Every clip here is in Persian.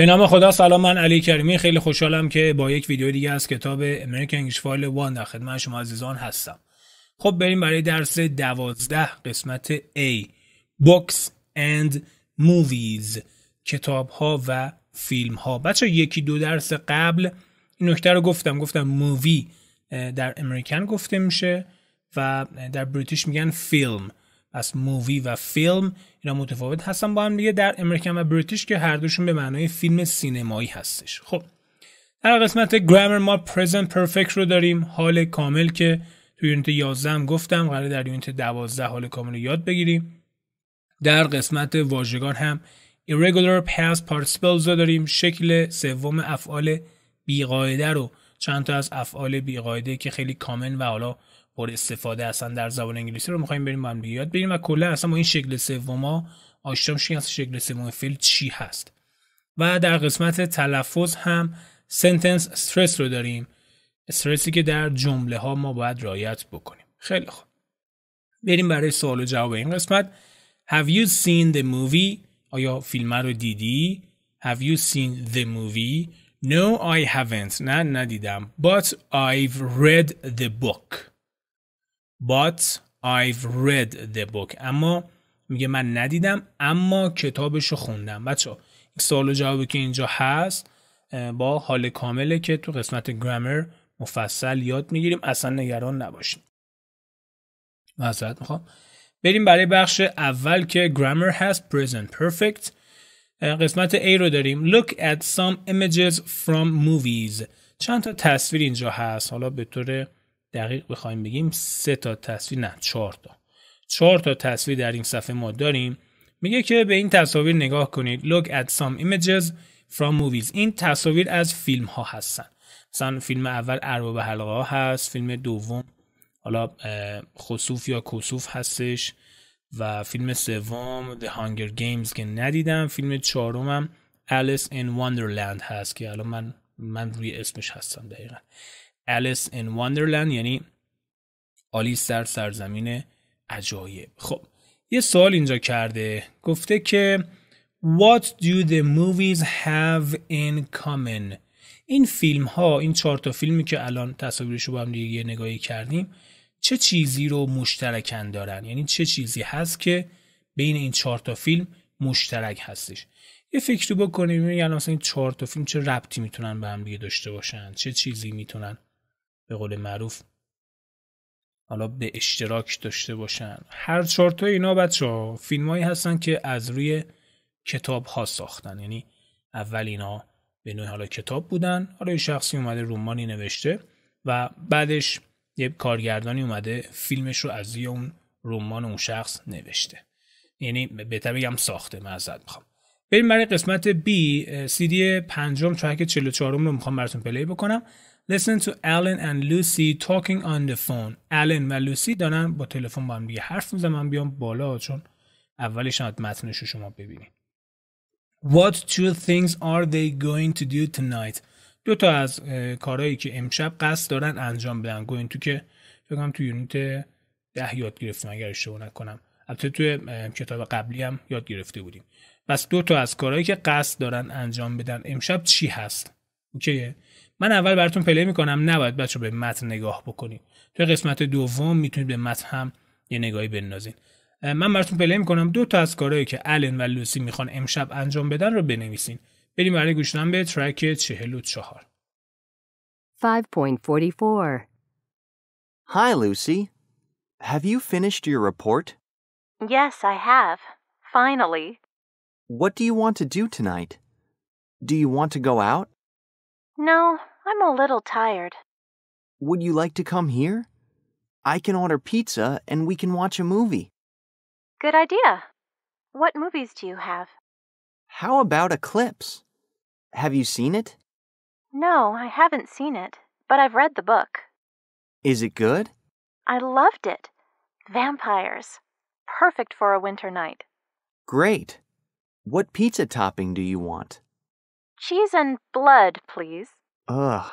به نام خدا سلام من علی کریمی خیلی خوشحالم که با یک ویدیو دیگه از کتاب American English فایل 1 در خدمت شما عزیزان هستم خب بریم برای درس دوازده قسمت A Books and Movies کتاب ها و فیلم ها بچه یکی دو درس قبل این نکته رو گفتم گفتم مووی در امریکن گفته میشه و در بریتیش میگن فیلم از مووی و فیلم اینا متفاوت هستن با هم دیگه در امریکن و بریتیش که هر دوشون به معنای فیلم سینمایی هستش خب در قسمت گرامر ما پرزنت پرفکت رو داریم حال کامل که توی یونیت 11 هم گفتم قراره در یونیت 12 حال کامل رو یاد بگیریم در قسمت واژگان هم irregular past participles رو داریم شکل سوم افعال بیقاعده رو چند تا از افعال بیقاعده که خیلی کامن و حالا پر استفاده اصلا در زبان انگلیسی رو میخوایم بریم یاد بگیریم و کلا اصلا ما این شکل سوما آشنا شیم از شکل سوم فیل چی هست و در قسمت تلفظ هم سنتنس استرس رو داریم استرسی که در جمله ها ما باید رعایت بکنیم خیلی خوب بریم برای سوال و جواب این قسمت Have you seen the movie آیا فیلم رو دیدی Have you seen the movie No I haven't نه ندیدم But I've read the book But I've read the book اما میگه من ندیدم اما کتابشو خوندم بچه این سوال و جوابی که اینجا هست با حال کامله که تو قسمت گرامر مفصل یاد میگیریم اصلا نگران نباشیم محضرت میخوام بریم برای بخش اول که گرامر هست present perfect قسمت A رو داریم look at some images from movies چند تا تصویر اینجا هست حالا به طور دقیق بخوایم بگیم سه تا تصویر نه چهار تا چهار تا تصویر در این صفحه ما داریم میگه که به این تصاویر نگاه کنید look at some images from movies این تصاویر از فیلم ها هستن مثلا فیلم اول ارباب حلقه ها هست فیلم دوم حالا خصوف یا کسوف هستش و فیلم سوم The Hunger Games که ندیدم فیلم هم Alice in Wonderland هست که الان من من روی اسمش هستم دقیقا Alice in Wonderland یعنی آلیس در سرزمین عجایب خب یه سوال اینجا کرده گفته که What do the movies have in common این فیلم ها این چهار تا فیلمی که الان تصاویرش رو با هم دیگه نگاهی کردیم چه چیزی رو مشترکن دارن یعنی چه چیزی هست که بین این چهار تا فیلم مشترک هستش یه فکری بکنیم یعنی این چهار تا فیلم چه ربطی میتونن به هم دیگه داشته باشن چه چیزی میتونن به قول معروف حالا به اشتراک داشته باشن هر تا اینا بچه ها فیلم هایی هستن که از روی کتاب ها ساختن یعنی اول اینا به نوعی حالا کتاب بودن حالا یه شخصی اومده رومانی نوشته و بعدش یه کارگردانی اومده فیلمش رو از روی اون رمان اون شخص نوشته یعنی بهتر بگم ساخته معذرت میخوام بریم برای قسمت B سی دی پنجم ترک 44 رو میخوام براتون پلی بکنم Listen to Alan and Lucy talking on the phone. Alan و لوسی دارن با تلفن با هم دیگه حرف میزنن من بیام بالا چون اولش شاید متنش شما ببینید. What two things are they going to do tonight? دو تا از کارهایی که امشب قصد دارن انجام بدن. گویند تو که بگم تو یونیت ده یاد گرفتیم اگر اشتباه نکنم. البته توی کتاب قبلی هم یاد گرفته بودیم. پس دو تا از کارهایی که قصد دارن انجام بدن امشب چی هست؟ اوکیه؟ من اول براتون پلی میکنم نباید بچه به متن نگاه بکنید تو قسمت دوم میتونید به متن هم یه نگاهی بندازین من براتون پلی میکنم دو تا از کارهایی که الن و لوسی میخوان امشب انجام بدن رو بنویسین بریم برای گوش به ترک 44 5.44 Hi Lucy. Have you finished your report? Yes, I have. Finally. What do you want to do tonight? Do you want to go out? No, I'm a little tired. Would you like to come here? I can order pizza and we can watch a movie. Good idea. What movies do you have? How about Eclipse? Have you seen it? No, I haven't seen it, but I've read the book. Is it good? I loved it. Vampires. Perfect for a winter night. Great. What pizza topping do you want? Cheese and blood, please. Ugh.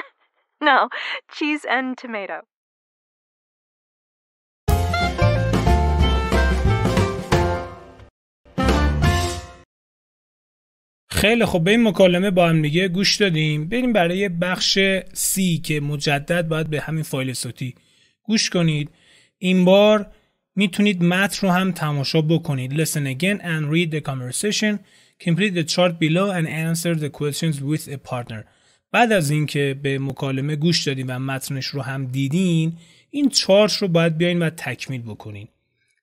no, cheese and tomato. خیلی خب به این مکالمه با هم دیگه گوش دادیم بریم برای بخش سی که مجدد باید به همین فایل صوتی گوش کنید این بار میتونید متن رو هم تماشا بکنید listen again and read the conversation complete the chart below and answer the questions with a partner بعد از اینکه به مکالمه گوش دادین و متنش رو هم دیدین این چارت رو باید بیاین و تکمیل بکنین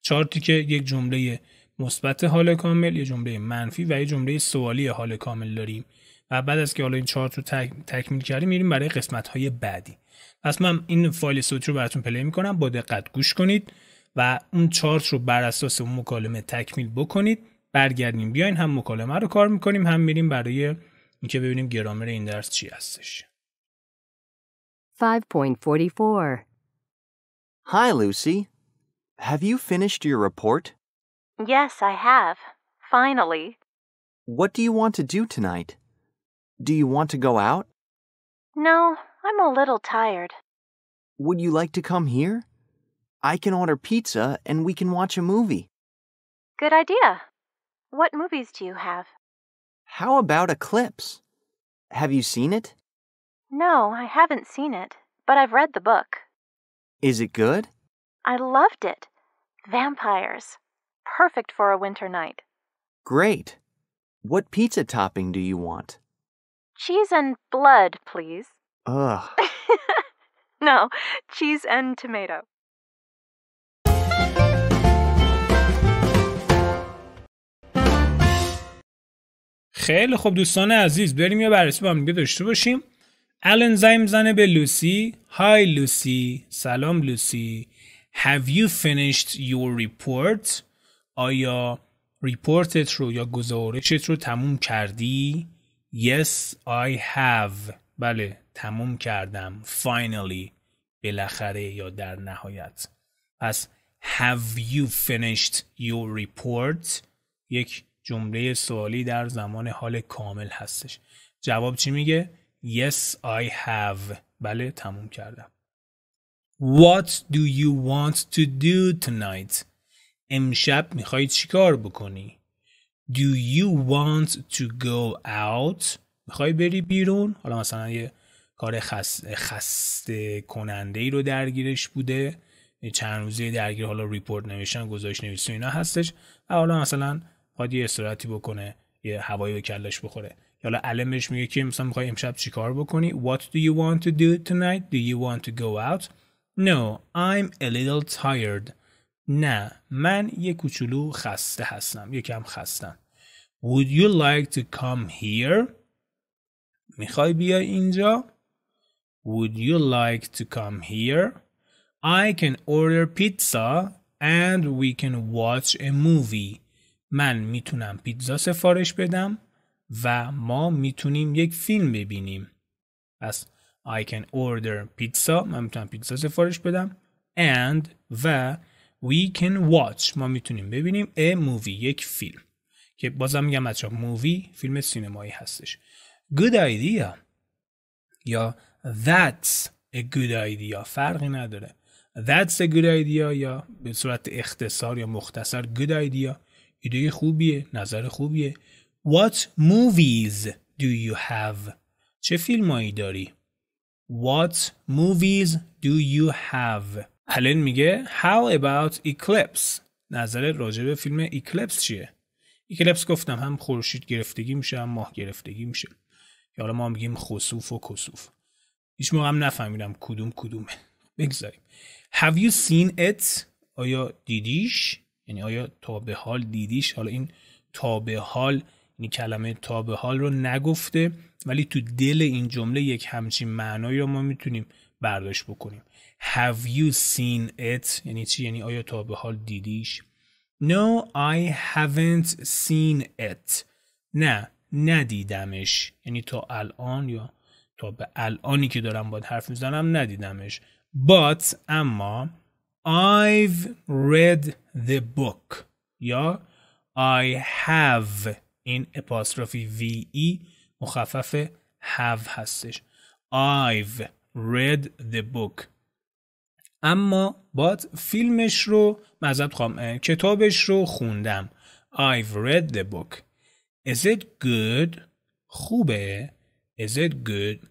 چارتی که یک جمله مثبت حال کامل یه جمله منفی و یه جمله سوالی حال کامل داریم و بعد از که حالا این چارت رو تکمیل کردیم میریم برای قسمت های بعدی پس من این فایل صوتی رو براتون پلی میکنم با دقت گوش کنید و اون چارت رو بر اساس اون مکالمه تکمیل بکنید برگردیم بیاین هم مکالمه رو کار میکنیم هم میریم برای اینکه ببینیم گرامر این درس چی هستش. 5.44 Hi, Lucy. Have you finished your report? Yes, I have. Finally. What do you want to do tonight? Do you want to go out? No, I'm a little tired. Would you like to come here? I can order pizza and we can watch a movie. Good idea. What movies do you have? How about Eclipse? Have you seen it? No, I haven't seen it, but I've read the book. Is it good? I loved it. Vampires. Perfect for a winter night. Great. What pizza topping do you want? Cheese and blood, please. Ugh. no, cheese and tomato. خیلی خب دوستان عزیز بریم یه بررسی با هم دیگه داشته باشیم الان زنگ میزنه به لوسی های لوسی سلام لوسی Have you finished your report? آیا ریپورتت رو یا گزارشت رو تموم کردی؟ Yes, I have. بله، تموم کردم. Finally. بالاخره یا در نهایت. پس have you finished your report؟ یک جمله سوالی در زمان حال کامل هستش جواب چی میگه Yes I have بله تموم کردم What do you want to do tonight امشب میخوای چیکار بکنی Do you want to go out میخوای بری بیرون حالا مثلا یه کار خسته, کنندهای کننده ای رو درگیرش بوده چند روزی درگیر حالا ریپورت نوشتن گزارش نویسی اینا هستش و حالا مثلا باید یه استراتی بکنه یه هوایی به کلش بخوره حالا علم بهش میگه که مثلا میخوای امشب چیکار بکنی what do you want to do tonight do you want to go out no I'm a little tired نه من یه کوچولو خسته هستم یه کم خستم would you like to come here میخوای بیا اینجا would you like to come here I can order pizza and we can watch a movie من میتونم پیتزا سفارش بدم و ما میتونیم یک فیلم ببینیم پس I can order pizza من میتونم پیتزا سفارش بدم and و we can watch ما میتونیم ببینیم a movie یک فیلم که بازم میگم بچه مووی فیلم سینمایی هستش good idea یا that's a good idea فرقی نداره that's a good idea یا به صورت اختصار یا مختصر good idea ایده خوبیه نظر خوبیه What movies do you have چه فیلمایی داری What movies do you have هلن میگه How about Eclipse نظر راجع به فیلم Eclipse چیه Eclipse گفتم هم خورشید گرفتگی میشه هم ماه گرفتگی میشه یا حالا ما میگیم خسوف و کسوف هیچ موقع هم نفهمیدم کدوم کدومه بگذاریم Have you seen it آیا دیدیش یعنی آیا تا به حال دیدیش حالا این تا به حال این یعنی کلمه تا به حال رو نگفته ولی تو دل این جمله یک همچین معنایی رو ما میتونیم برداشت بکنیم Have you seen it یعنی چی یعنی آیا تا به حال دیدیش No I haven't seen it نه ندیدمش یعنی تا الان یا تا به الانی که دارم باید حرف میزنم ندیدمش But اما I've read the book یا I have این اپاسترافی VE مخفف have هستش I've read the book اما باد فیلمش رو مذب خواهم کتابش رو خوندم I've read the book Is it good? خوبه Is it good?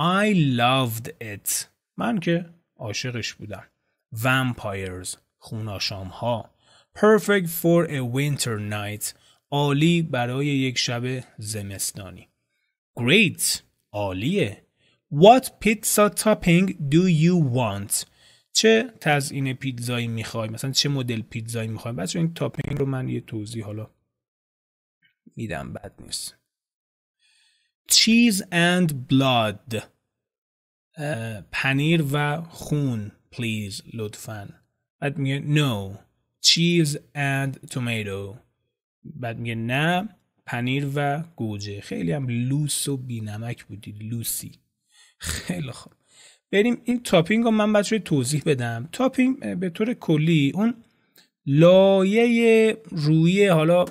I loved it من که عاشقش بودم ومپایرز خوناشام ها Perfect for a winter night عالی برای یک شب زمستانی Great عالیه What pizza topping do you want چه تزئین پیتزایی میخوای مثلا چه مدل پیتزایی میخوای بچه این تاپینگ رو من یه توضیح حالا میدم بد نیست چیز and blood پنیر و خون please لطفا بعد میگه نو چیز and tomato بعد میگه نه پنیر و گوجه خیلی هم لوس و نمک بودی لوسی خیلی خوب بریم این تاپینگ رو من بچه توضیح بدم تاپینگ به طور کلی اون لایه روی حالا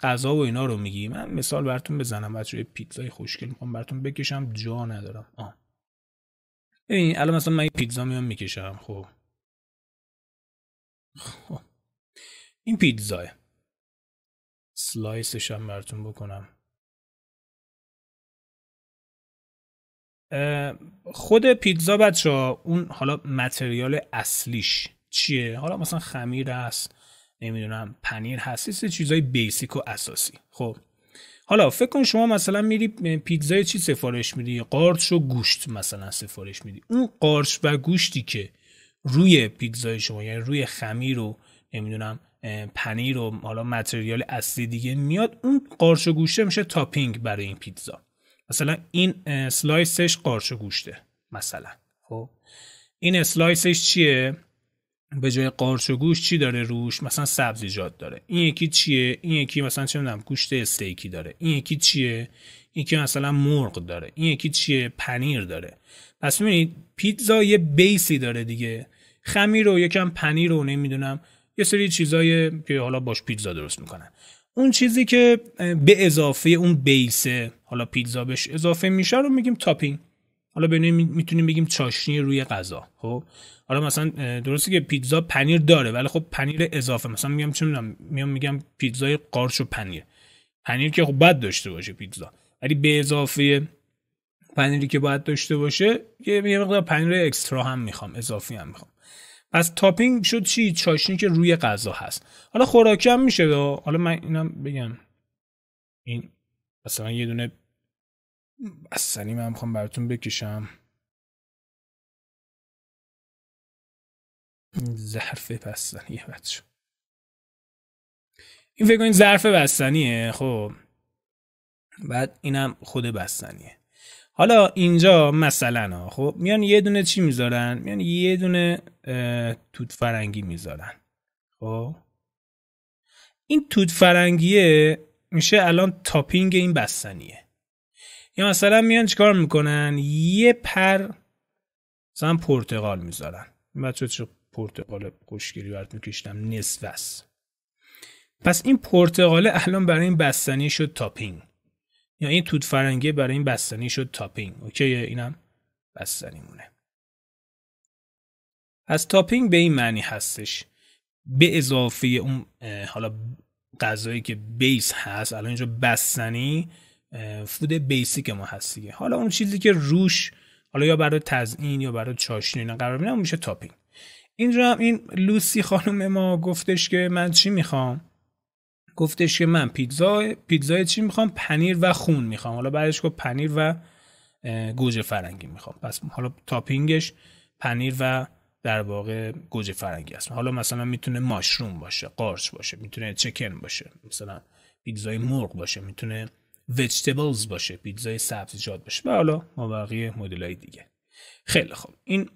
غذا و اینا رو میگیم من مثال براتون بزنم بچه پیتزای خوشگل میخوام براتون بکشم جا ندارم آه. ببین الان مثلا من پیتزا میام میکشم خب خب این پیتزاه سلایسش هم براتون بکنم خود پیتزا بچه ها اون حالا متریال اصلیش چیه حالا مثلا خمیر هست نمیدونم پنیر هست چیزای بیسیک و اساسی خب حالا فکر کن شما مثلا میری پیتزای چی سفارش میدی قارچ و گوشت مثلا سفارش میدی اون قارچ و گوشتی که روی پیتزای شما یعنی روی خمیر و نمیدونم پنیر و حالا متریال اصلی دیگه میاد اون قارچ و گوشته میشه تاپینگ برای این پیتزا مثلا این سلایسش قارچ و گوشته مثلا خب این اسلایسش چیه به جای قارچ و گوشت چی داره روش مثلا سبزیجات داره این یکی چیه این یکی مثلا چه میدونم گوشت استیکی داره این یکی چیه این یکی مثلا مرغ داره این یکی چیه پنیر داره پس میبینید پیتزا یه بیسی داره دیگه خمیر و یکم پنیر رو نمیدونم یه سری چیزایی که حالا باش پیتزا درست میکنن اون چیزی که به اضافه اون بیسه حالا پیتزا بهش اضافه میشه رو میگیم تاپینگ حالا بین میتونیم بگیم چاشنی روی غذا خب حالا مثلا درسته که پیتزا پنیر داره ولی خب پنیر اضافه مثلا میگم چه میدونم میام میگم پیتزای قارچ و پنیر پنیر که خب بد داشته باشه پیتزا ولی به اضافه پنیری که باید داشته باشه یه مقدار پنیر اکسترا هم میخوام اضافی هم میخوام پس تاپینگ شد چی چاشنی که روی غذا هست حالا خوراکی هم میشه حالا من اینم بگم این مثلا یه دونه بستنی من میخوام براتون بکشم ظرف بستنیه بچه این فکر این ظرف بستنیه خب بعد اینم خود بستنیه حالا اینجا مثلا خب میان یه دونه چی میذارن میان یه دونه توت فرنگی میذارن خب این توت فرنگیه میشه الان تاپینگ این بستنیه یا مثلا میان چیکار میکنن یه پر مثلا پرتقال میذارن بچه چه پرتقال خوشگیری برات میکشتم نصف است پس این پرتقاله الان برای این بستنی شد تاپینگ یا این توت فرنگی برای این بستنی شد تاپینگ اوکی اینم بستنی مونه از تاپینگ به این معنی هستش به اضافه اون حالا غذایی که بیس هست الان اینجا بستنی فود بیسیک ما هست دیگه حالا اون چیزی که روش حالا یا برای تزیین یا برای چاشنی اینا قرار میدم میشه تاپینگ اینجا هم این لوسی خانم ما گفتش که من چی میخوام گفتش که من پیتزا پیتزای چی میخوام پنیر و خون میخوام حالا بعدش گفت پنیر و گوجه فرنگی میخوام پس حالا تاپینگش پنیر و در واقع گوجه فرنگی است حالا مثلا میتونه ماشروم باشه قارچ باشه میتونه چکن باشه مثلا پیتزای مرغ باشه میتونه وجتبلز باشه پیتزای سبزیجات باشه و حالا ما بقیه مدلای دیگه خیلی خوب این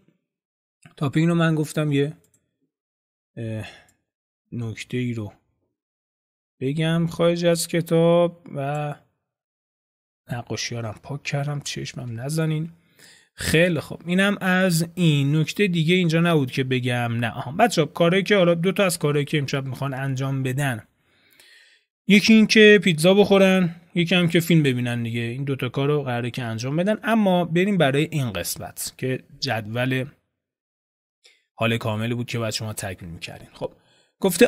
تاپینگ رو من گفتم یه نکته ای رو بگم خارج از کتاب و نقاشیارم پاک کردم چشمم نزنین خیلی خوب اینم از این نکته دیگه اینجا نبود که بگم نه آها بچه کارهایی که حالا دو تا از کارهایی که امشب میخوان انجام بدن یکی این که پیتزا بخورن یکی هم که فیلم ببینن دیگه این دوتا کار رو قراره که انجام بدن اما بریم برای این قسمت که جدول حال کامل بود که بعد شما تکمیل میکردین خب گفته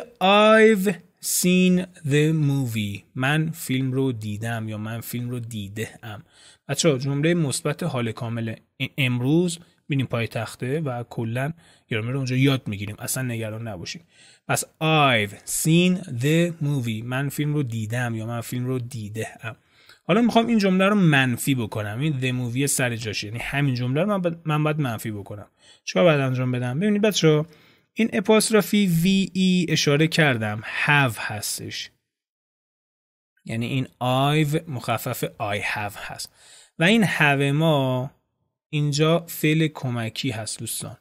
I've seen the movie من فیلم رو دیدم یا من فیلم رو دیده ام بچه جمله مثبت حال کامل امروز میریم پای تخته و کلا گرامر رو اونجا یاد میگیریم اصلا نگران نباشیم پس I've seen the movie من فیلم رو دیدم یا من فیلم رو دیده هم حالا میخوام این جمله رو منفی بکنم این the movie سر جاشه یعنی همین جمله رو من باید, من باید منفی بکنم چیکار باید انجام بدم ببینید بچه این اپاسترافی وی ای e اشاره کردم have هستش یعنی این I've مخفف I have هست و این have ما اینجا فعل کمکی هست دوستان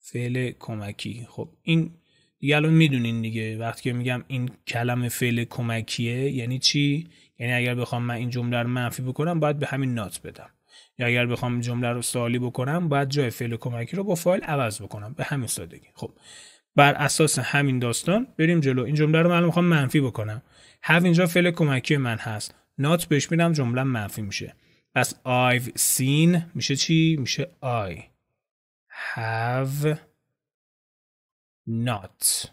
فعل کمکی خب این دیگه الان میدونین دیگه وقتی که میگم این کلمه فعل کمکیه یعنی چی یعنی اگر بخوام من این جمله رو منفی بکنم باید به همین نات بدم یا اگر بخوام جمله رو سوالی بکنم باید جای فعل کمکی رو با فایل عوض بکنم به همین سادگی خب بر اساس همین داستان بریم جلو این جمله رو من میخوام منفی بکنم هف اینجا فعل کمکی من هست نات بهش میدم جمله منفی میشه پس I've seen میشه چی؟ میشه I have not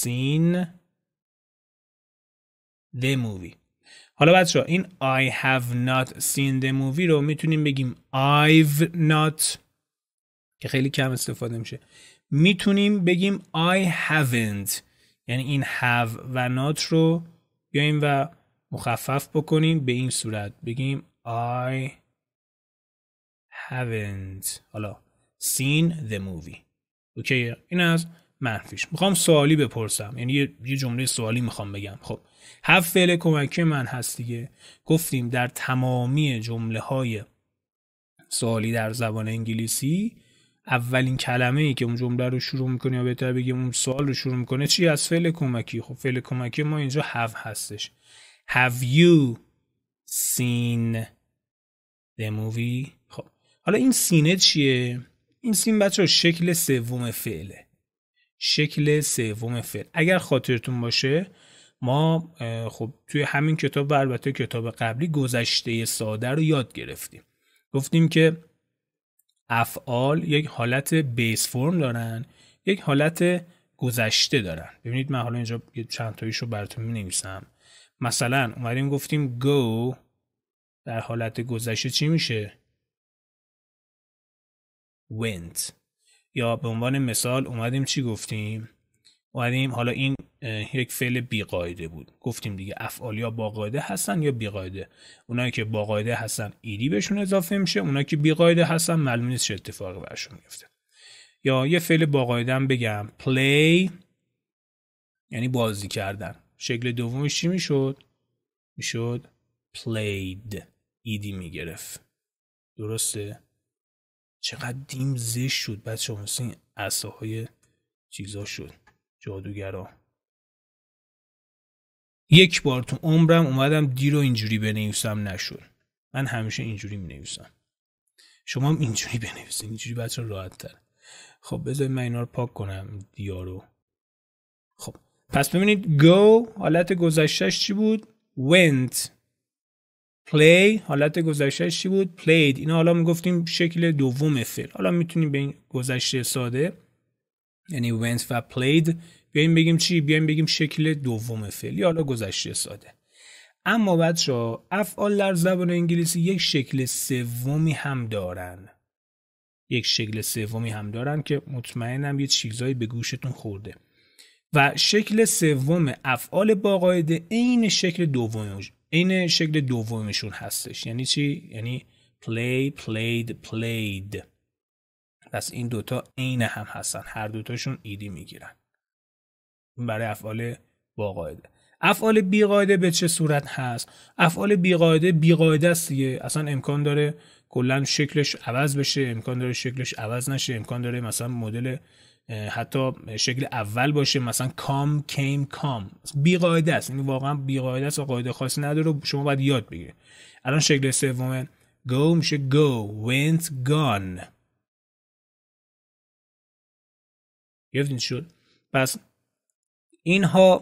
seen the movie حالا بچه این I have not seen the movie رو میتونیم بگیم I've not که خیلی کم استفاده میشه میتونیم بگیم I haven't یعنی این have و not رو بیایم و مخفف بکنیم به این صورت بگیم I haven't حالا seen the movie اوکی این از منفیش میخوام سوالی بپرسم یعنی یه جمله سوالی میخوام بگم خب هفت فعل کمکی من هست دیگه گفتیم در تمامی جمله های سوالی در زبان انگلیسی اولین کلمه ای که اون جمله رو شروع میکنه یا بهتر بگیم اون سوال رو شروع میکنه چی از فعل کمکی خب فعل کمکی ما اینجا هفت هستش Have you seen the movie خب حالا این سینه چیه این سین بچه شکل سوم فعله شکل سوم فعل اگر خاطرتون باشه ما خب توی همین کتاب و البته کتاب قبلی گذشته ساده رو یاد گرفتیم گفتیم که افعال یک حالت بیس فرم دارن یک حالت گذشته دارن ببینید من حالا اینجا چند تاییش رو براتون می نویسم مثلا اومدیم گفتیم go در حالت گذشته چی میشه went یا به عنوان مثال اومدیم چی گفتیم اومدیم حالا این یک فعل بیقایده بود گفتیم دیگه افعال یا باقایده هستن یا بیقایده اونایی که باقایده هستن ایدی بهشون اضافه میشه اونایی که بیقایده هستن معلوم نیست چه اتفاقی برشون میفته یا یه فعل باقاعده هم بگم play یعنی بازی کردن شکل دومش چی میشد میشد played ایدی میگرف درسته چقدر دیم زش شد بچه مثل این اصاهای چیزا شد جادوگرا یک بار تو عمرم اومدم دی رو اینجوری بنویسم نشد من همیشه اینجوری مینویسم شما هم اینجوری بنویسید اینجوری بچه راحت تر خب بذارید من اینا رو پاک کنم دیارو پس ببینید go حالت گذشتهش چی بود went play حالت گذشتهش چی بود played اینا حالا میگفتیم شکل دوم فعل حالا میتونیم به این گذشته ساده یعنی went و played بیایم بگیم چی بیایم بگیم شکل دوم فعل یا حالا گذشته ساده اما بچه ها افعال در زبان انگلیسی یک شکل سومی هم دارن یک شکل سومی هم دارن که مطمئنم یه چیزایی به گوشتون خورده و شکل سوم افعال باقاعده عین شکل دومش عین شکل دومشون هستش یعنی چی یعنی play played played پس این دوتا عین هم هستن هر دوتاشون ایدی میگیرن برای افعال باقاعده افعال بیقاعده به چه صورت هست افعال بیقاعده بیقاعده است دیگه اصلا امکان داره کلا شکلش عوض بشه امکان داره شکلش عوض نشه امکان داره مثلا مدل حتی شکل اول باشه مثلا کام کیم کام بی قاعده است این یعنی واقعا بی قاعده است و قاعده خاصی نداره شما باید یاد بگیرید الان شکل سوم گو میشه گو، went گان گفتین شد پس اینها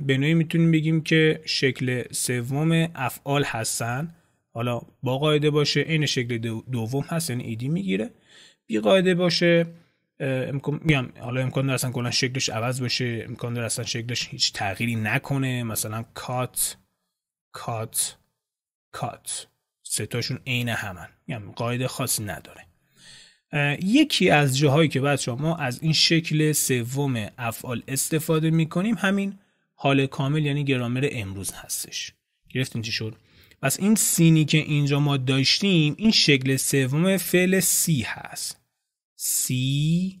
به نوعی میتونیم بگیم که شکل سوم افعال هستن حالا با قاعده باشه این شکل دوم هست یعنی ایدی میگیره بی قاعده باشه امکان حالا امکان داره اصلا کلا شکلش عوض بشه امکان داره اصلا شکلش هیچ تغییری نکنه مثلا کات کات کات تاشون عین همن میگم قاعده خاصی نداره یکی از جاهایی که بعد ما از این شکل سوم افعال استفاده میکنیم همین حال کامل یعنی گرامر امروز هستش گرفتین چی شد پس این سینی که اینجا ما داشتیم این شکل سوم فعل سی هست سی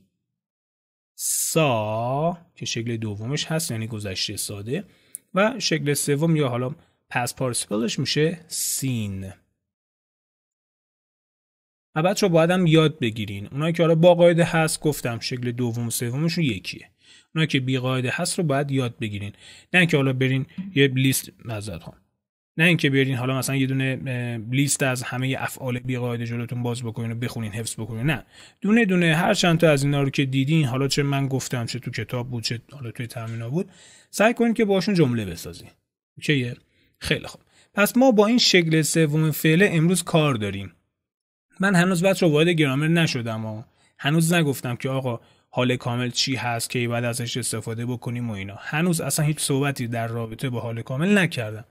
سا که شکل دومش هست یعنی گذشته ساده و شکل سوم یا حالا پس پارسپلش میشه سین و بچه باید هم یاد بگیرین اونایی که حالا با قاعده هست گفتم شکل دوم و سومشون یکیه اونایی که بی قاعده هست رو باید یاد بگیرین نه که حالا برین یه لیست نظر هم نه اینکه بیارین حالا مثلا یه دونه لیست از همه افعال بی جلوتون باز بکنین و بخونین حفظ بکنین نه دونه دونه هر چند تا از اینا رو که دیدین حالا چه من گفتم چه تو کتاب بود چه حالا توی ترمینا بود سعی کنین که باشون جمله بسازین اوکیه خیلی خوب پس ما با این شکل سوم فعل امروز کار داریم من هنوز رو وارد گرامر نشدم و هنوز نگفتم که آقا حال کامل چی هست که بعد ازش استفاده بکنیم و اینا هنوز اصلا هیچ صحبتی در رابطه با حال کامل نکردم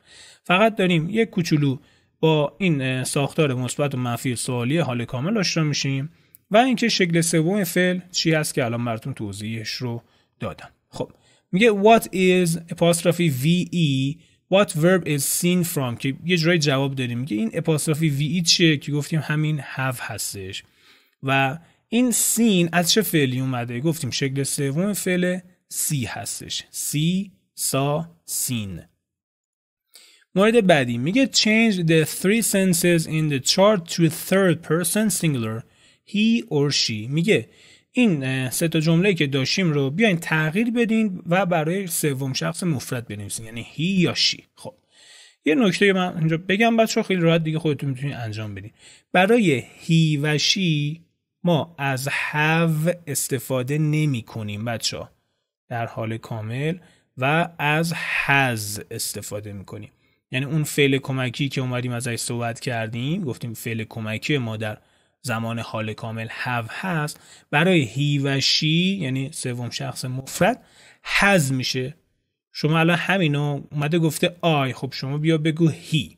فقط داریم یک کوچولو با این ساختار مثبت و منفی سوالی حال کامل آشنا میشیم و اینکه شکل سوم فعل چی هست که الان براتون توضیحش رو دادم خب میگه what is apostrophe ve what verb is seen from که یه جورایی جواب داریم میگه این apostrophe ve چیه که گفتیم همین have هستش و این سین از چه فعلی اومده گفتیم شکل سوم فعل سی هستش سی سا سین مورد بعدی میگه change the three senses in the chart to third person singular he or she میگه این سه تا جمله که داشتیم رو بیاین تغییر بدین و برای سوم شخص مفرد بنویسین یعنی هی یا شی خب یه نکته من اینجا بگم بچه خیلی راحت دیگه خودتون میتونین انجام بدین برای هی و شی ما از have استفاده نمی کنیم بچه ها. در حال کامل و از has استفاده می کنیم یعنی اون فعل کمکی که اومدیم ازش صحبت کردیم گفتیم فعل کمکی ما در زمان حال کامل have هست برای هی و شی یعنی سوم شخص مفرد هز میشه شما الان همینو اومده گفته آی خب شما بیا بگو هی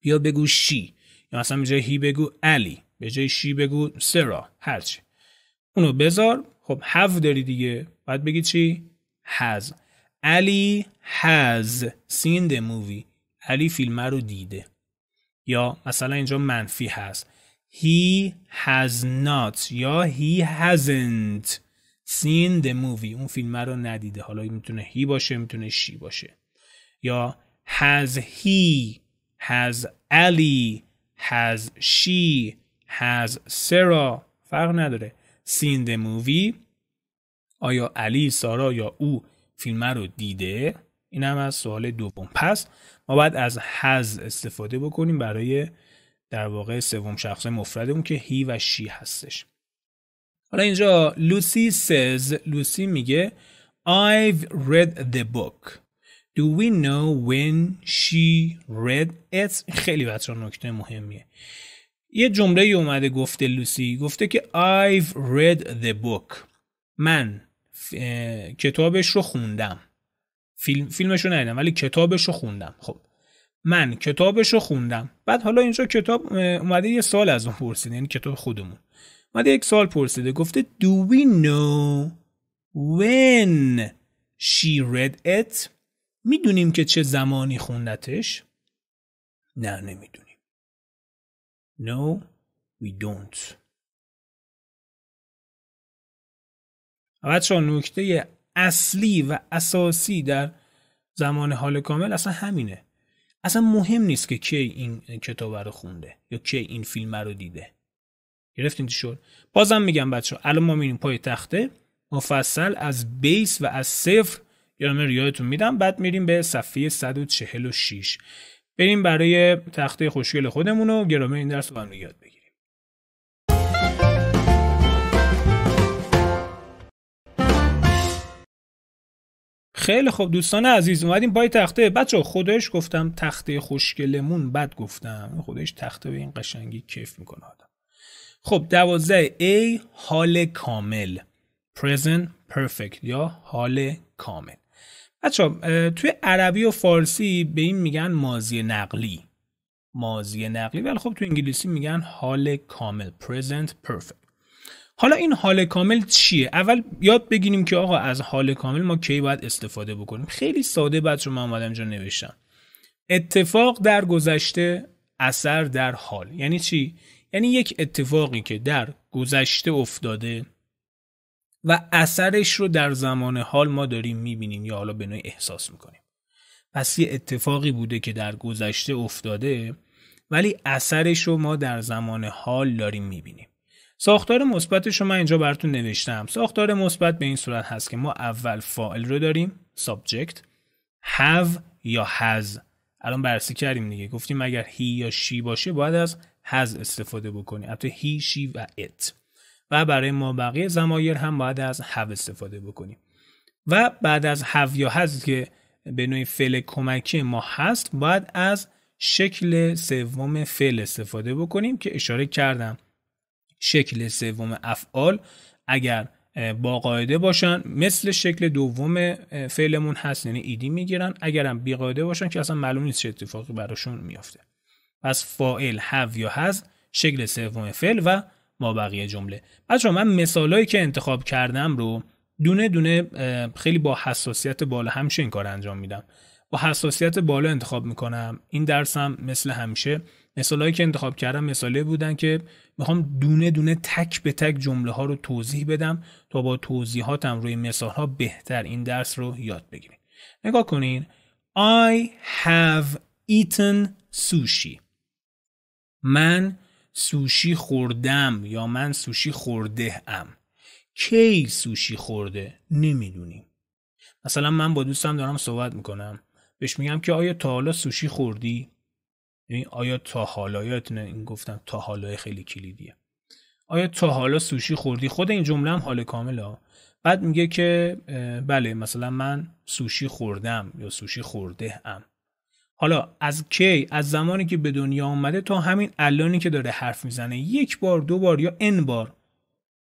بیا بگو شی یا مثلا اینجا هی بگو علی به جای شی بگو سرا هرچی اونو بذار خب هف داری دیگه باید بگی چی هز علی هز سین د مووی علی فیلم رو دیده یا مثلا اینجا منفی هست he has not یا he hasn't seen the movie اون فیلم رو ندیده حالا میتونه هی باشه میتونه شی باشه یا has he has Ali has she has سرا فرق نداره seen the movie آیا علی سارا یا او فیلم رو دیده این هم از سوال دوم پس ما باید از has استفاده بکنیم برای در واقع سوم شخص مفردمون که هی و شی هستش حالا اینجا لوسی says لوسی میگه I've read the book Do we know when she read it؟ خیلی بچه نکته مهمیه یه جمله اومده گفته لوسی گفته که I've read the book من کتابش رو خوندم فیلم فیلمش رو ندیدم ولی کتابش رو خوندم خب من کتابش رو خوندم بعد حالا اینجا کتاب اومده یه سال از اون پرسیده یعنی کتاب خودمون اومده یک سال پرسیده گفته Do we know when she read it میدونیم که چه زمانی خوندتش نه نمیدونیم No, we don't. بچه ها نکته اصلی و اساسی در زمان حال کامل اصلا همینه اصلا مهم نیست که کی این کتاب رو خونده یا کی این فیلم رو دیده گرفتین چی شد بازم میگم بچه ها الان ما میریم پای تخته مفصل از بیس و از صفر یادتون میدم بعد میریم به صفحه 146 بریم برای تخته خوشگل خودمون و گرامه این درس رو یاد بگیریم خیلی خوب دوستان عزیز اومدیم پای تخته بچه خودش گفتم تخته خوشگلمون بد گفتم خودش تخته به این قشنگی کیف میکنه آدم خب دوازده A حال کامل present perfect یا حال کامل بچه توی عربی و فارسی به این میگن مازی نقلی مازی نقلی ولی خب تو انگلیسی میگن حال کامل present perfect حالا این حال کامل چیه اول یاد بگیریم که آقا از حال کامل ما کی باید استفاده بکنیم خیلی ساده رو من اومدم اینجا نوشتم اتفاق در گذشته اثر در حال یعنی چی یعنی یک اتفاقی که در گذشته افتاده و اثرش رو در زمان حال ما داریم میبینیم یا حالا به نوعی احساس میکنیم پس یه اتفاقی بوده که در گذشته افتاده ولی اثرش رو ما در زمان حال داریم میبینیم ساختار مثبتش رو من اینجا براتون نوشتم ساختار مثبت به این صورت هست که ما اول فاعل رو داریم سابجکت have یا has الان بررسی کردیم دیگه گفتیم اگر هی یا شی باشه باید از has استفاده بکنیم البته هی شی و it و برای ما بقیه زمایر هم باید از هف استفاده بکنیم و بعد از هف یا هست که به نوعی فعل کمکی ما هست باید از شکل سوم فعل استفاده بکنیم که اشاره کردم شکل سوم افعال اگر با قاعده باشن مثل شکل دوم فعلمون هست یعنی ایدی میگیرن اگرم بی قاعده باشن که اصلا معلوم نیست چه اتفاقی براشون میافته پس فاعل هف یا هست شکل سوم فعل و ما بقیه جمله بچه من مثالایی که انتخاب کردم رو دونه دونه خیلی با حساسیت بالا همیشه این کار انجام میدم با حساسیت بالا انتخاب میکنم این درسم مثل همیشه مثالهایی که انتخاب کردم مثاله بودن که میخوام دونه دونه تک به تک جمله ها رو توضیح بدم تا با توضیحاتم روی مثال ها بهتر این درس رو یاد بگیریم نگاه کنین I have eaten sushi من سوشی خوردم یا من سوشی خورده ام کی سوشی خورده نمیدونیم مثلا من با دوستم دارم صحبت میکنم بهش میگم که آیا تا حالا سوشی خوردی یعنی آیا تا حالا یا این گفتم تا حالا خیلی کلیدیه آیا تا حالا سوشی خوردی خود این جمله هم حال کامل بعد میگه که بله مثلا من سوشی خوردم یا سوشی خورده ام حالا از کی از زمانی که به دنیا آمده تا همین الانی که داره حرف میزنه یک بار دو بار یا ان بار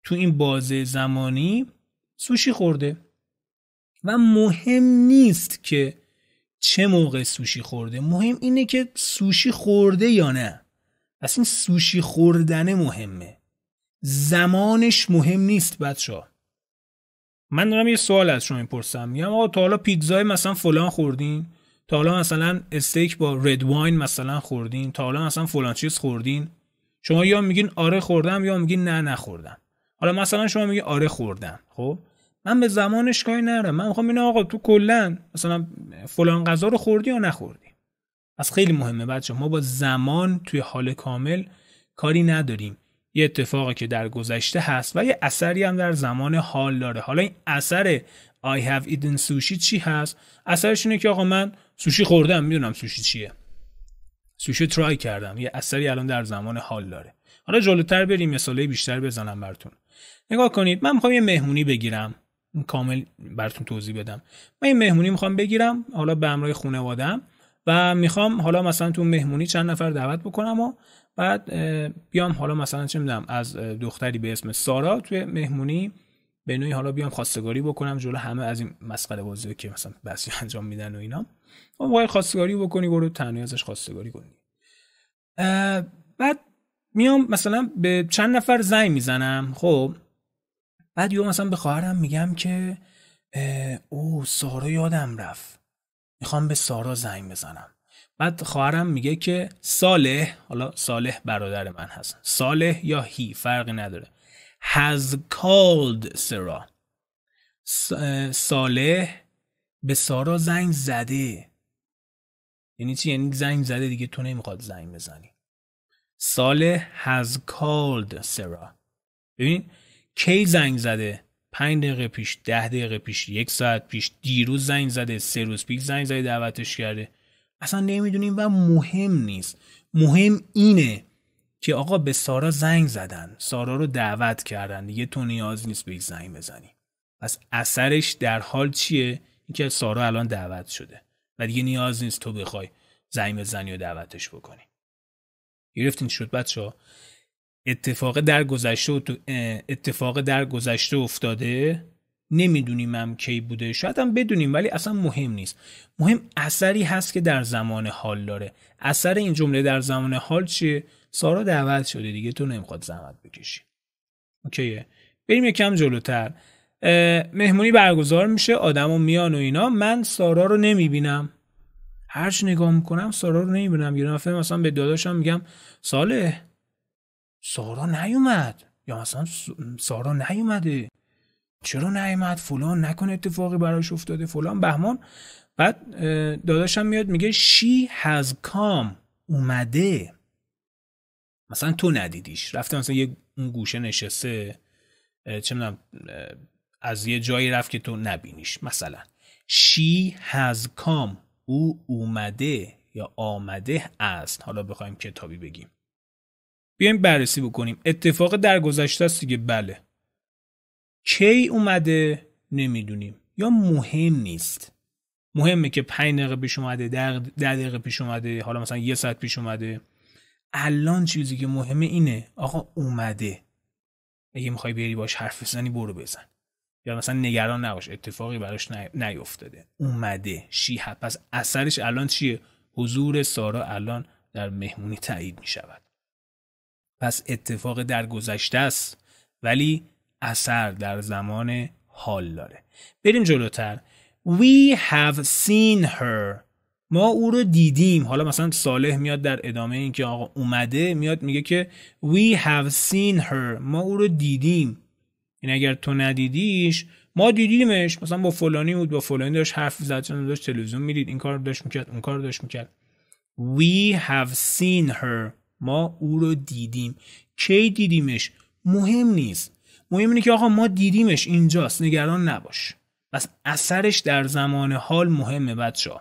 تو این بازه زمانی سوشی خورده و مهم نیست که چه موقع سوشی خورده مهم اینه که سوشی خورده یا نه پس این سوشی خوردن مهمه زمانش مهم نیست بچه من دارم یه سوال از شما میپرسم میگم آقا تا حالا پیتزای مثلا فلان خوردین تا حالا مثلا استیک با رد واین مثلا خوردین تا حالا مثلا فلان چیز خوردین شما یا میگین آره خوردم یا میگین نه نخوردم حالا مثلا شما میگین آره خوردم خب من به زمانش کاری ندارم من میخوام اینه آقا تو کلا مثلا فلان غذا رو خوردی یا نخوردی از خیلی مهمه بچه ما با زمان توی حال کامل کاری نداریم یه اتفاقی که در گذشته هست و یه اثری هم در زمان حال داره حالا این اثر I have eaten چی هست؟ اثرش اینه که آقا من سوشی خوردم میدونم سوشی چیه سوشی ترای کردم یه اثری الان در زمان حال داره حالا جلوتر بریم مثاله بیشتر بزنم براتون نگاه کنید من میخوام یه مهمونی بگیرم کامل براتون توضیح بدم من این مهمونی میخوام بگیرم حالا به امرای خانواده‌ام و میخوام حالا مثلا تو مهمونی چند نفر دعوت بکنم و بعد بیام حالا مثلا چه میدونم از دختری به اسم سارا توی مهمونی به نوعی حالا بیام خواستگاری بکنم جلو همه از این مسخره بازی که مثلا بسی انجام میدن و اینا وای خواستگاری بکنی برو تنهایی ازش خواستگاری کنی بعد میام مثلا به چند نفر زنگ میزنم خب بعد یو مثلا به خواهرم میگم که او سارا یادم رفت میخوام به سارا زنگ بزنم بعد خواهرم میگه که ساله حالا ساله برادر من هست ساله یا هی فرقی نداره has called سرا ساله به سارا زنگ زده یعنی چی یعنی زنگ زده دیگه تو نمیخواد زنگ بزنی ساله has called سرا ببین کی زنگ زده پنج دقیقه پیش ده دقیقه پیش یک ساعت پیش دیروز زنگ زده سه روز پیش زنگ زده دعوتش کرده اصلا نمیدونیم و مهم نیست مهم اینه که آقا به سارا زنگ زدن سارا رو دعوت کردن دیگه تو نیاز نیست به زنگ بزنی پس اثرش در حال چیه اینکه سارا الان دعوت شده و دیگه نیاز نیست تو بخوای زنگ بزنی و دعوتش بکنی گرفتین شد بچه اتفاق در گذشته تو اتفاق در گذشته افتاده نمیدونیم هم کی بوده شاید هم بدونیم ولی اصلا مهم نیست مهم اثری هست که در زمان حال داره اثر این جمله در زمان حال چیه سارا دعوت شده دیگه تو نمیخواد زحمت بکشی اوکیه بریم یکم جلوتر مهمونی برگزار میشه و میان و اینا من سارا رو نمیبینم هرچ نگاه میکنم سارا رو نمیبینم یه نفر مثلا به داداشم میگم ساله سارا نیومد یا مثلا سارا نیومده چرا نیومد فلان نکنه اتفاقی براش افتاده فلان بهمان بعد داداشم میاد میگه شی هز کام اومده مثلا تو ندیدیش رفته مثلا یه گوشه نشسته چه از یه جایی رفت که تو نبینیش مثلا she has come او اومده یا آمده است حالا بخوایم کتابی بگیم بیایم بررسی بکنیم اتفاق در گذشته است دیگه بله کی اومده نمیدونیم یا مهم نیست مهمه که 5 دقیقه پیش اومده ده دقیقه پیش اومده حالا مثلا یه ساعت پیش اومده الان چیزی که مهمه اینه آقا اومده اگه میخوای بری باش حرف بزنی برو بزن یا مثلا نگران نباش اتفاقی براش نیفتاده اومده شیحت پس اثرش الان چیه حضور سارا الان در مهمونی تایید می شود پس اتفاق در گذشته است ولی اثر در زمان حال داره بریم جلوتر We have seen her ما او رو دیدیم حالا مثلا صالح میاد در ادامه اینکه آقا اومده میاد میگه که We have seen her ما او رو دیدیم این یعنی اگر تو ندیدیش ما دیدیمش مثلا با فلانی بود با فلانی داشت حرف زد چون داشت تلویزیون میدید این کار داشت میکرد اون کار داشت میکرد we have seen her ما او رو دیدیم کی دیدیمش مهم نیست مهم اینه که آقا ما دیدیمش اینجاست نگران نباش بس اثرش در زمان حال مهمه بچه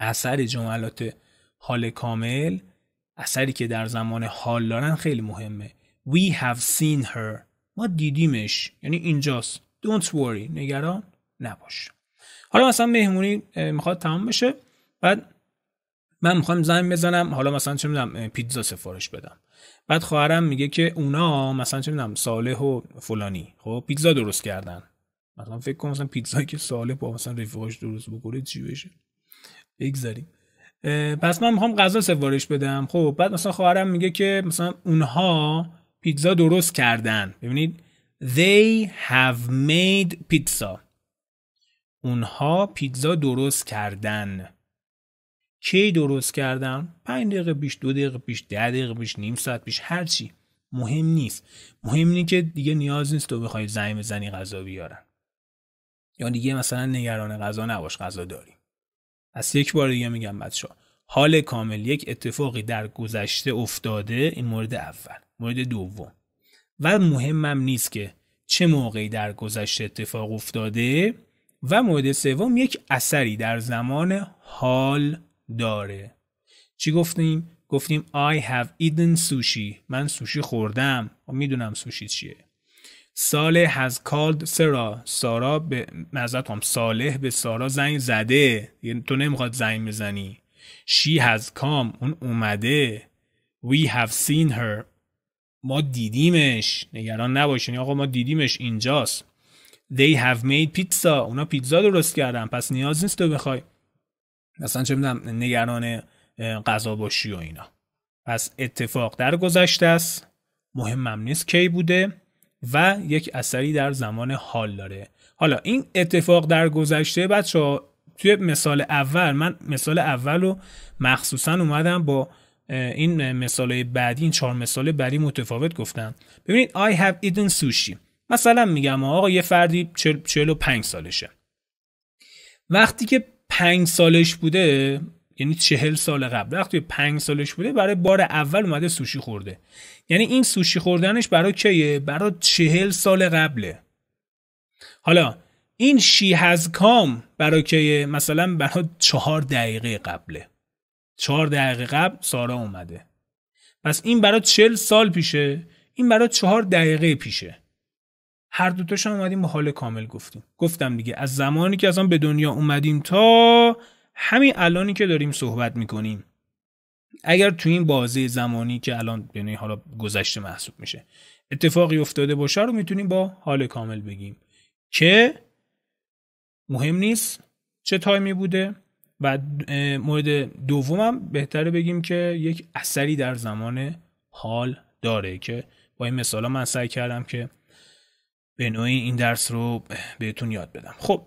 اثر جملات حال کامل اثری که در زمان حال دارن خیلی مهمه we have seen her ما دیدیمش یعنی اینجاست don't worry نگران نباش حالا مثلا مهمونی میخواد تمام بشه بعد من میخوام زنگ بزنم حالا مثلا چه میدونم پیتزا سفارش بدم بعد خواهرم میگه که اونا مثلا چه میدونم صالح و فلانی خب پیتزا درست کردن مثلا فکر کنم مثلا پیتزایی که صالح با مثلا رفیقاش درست بکنه چی بشه بگذاریم پس من میخوام غذا سفارش بدم خب بعد مثلا خواهرم میگه که مثلا اونها پیتزا درست کردن ببینید they have made pizza اونها پیتزا درست کردن کی درست کردن؟ پنج دقیقه پیش، دو دقیقه پیش، ده دقیقه پیش، نیم ساعت پیش، هر چی مهم نیست. مهم اینه که دیگه نیاز نیست تو بخوای زنی بزنی غذا بیارن. یا دیگه مثلا نگران غذا نباش غذا داریم. از یک بار دیگه میگم بچه حال کامل یک اتفاقی در گذشته افتاده این مورد اول. مورد دوم و مهمم نیست که چه موقعی در گذشته اتفاق افتاده و مورد سوم یک اثری در زمان حال داره چی گفتیم؟ گفتیم I have eaten sushi من سوشی خوردم و میدونم سوشی چیه ساله has called سارا سارا به به سارا زنگ زده یعنی تو نمیخواد زنگ بزنی She has come اون اومده We have seen her ما دیدیمش نگران نباشین یعنی آقا ما دیدیمش اینجاست they have made پیتزا اونا پیتزا درست کردن پس نیاز نیست تو بخوای مثلا چه میدونم نگران غذا باشی و اینا پس اتفاق در گذشته است مهمم نیست کی بوده و یک اثری در زمان حال داره حالا این اتفاق در گذشته بچه ها توی مثال اول من مثال اول رو مخصوصا اومدم با این مثال بعدی این چهار مثال بعدی متفاوت گفتم ببینید I have eaten sushi مثلا میگم آقا یه فردی پنج سالشه وقتی که 5 سالش بوده یعنی چهل سال قبل وقتی پنج سالش بوده برای بار اول اومده سوشی خورده یعنی این سوشی خوردنش برای کیه برای چهل سال قبله حالا این شی هز کام برای که مثلا برای چهار دقیقه قبله چهار دقیقه قبل سارا اومده پس این برای چل سال پیشه این برای چهار دقیقه پیشه هر تاشون اومدیم به حال کامل گفتیم گفتم دیگه از زمانی که آن به دنیا اومدیم تا همین الانی که داریم صحبت میکنیم اگر تو این بازه زمانی که الان یعنی حالا گذشته محسوب میشه اتفاقی افتاده باشه رو میتونیم با حال کامل بگیم که مهم نیست چه تایمی بوده و مورد دومم بهتره بگیم که یک اثری در زمان حال داره که با این مثالا من سعی کردم که به نوعی این درس رو بهتون یاد بدم خب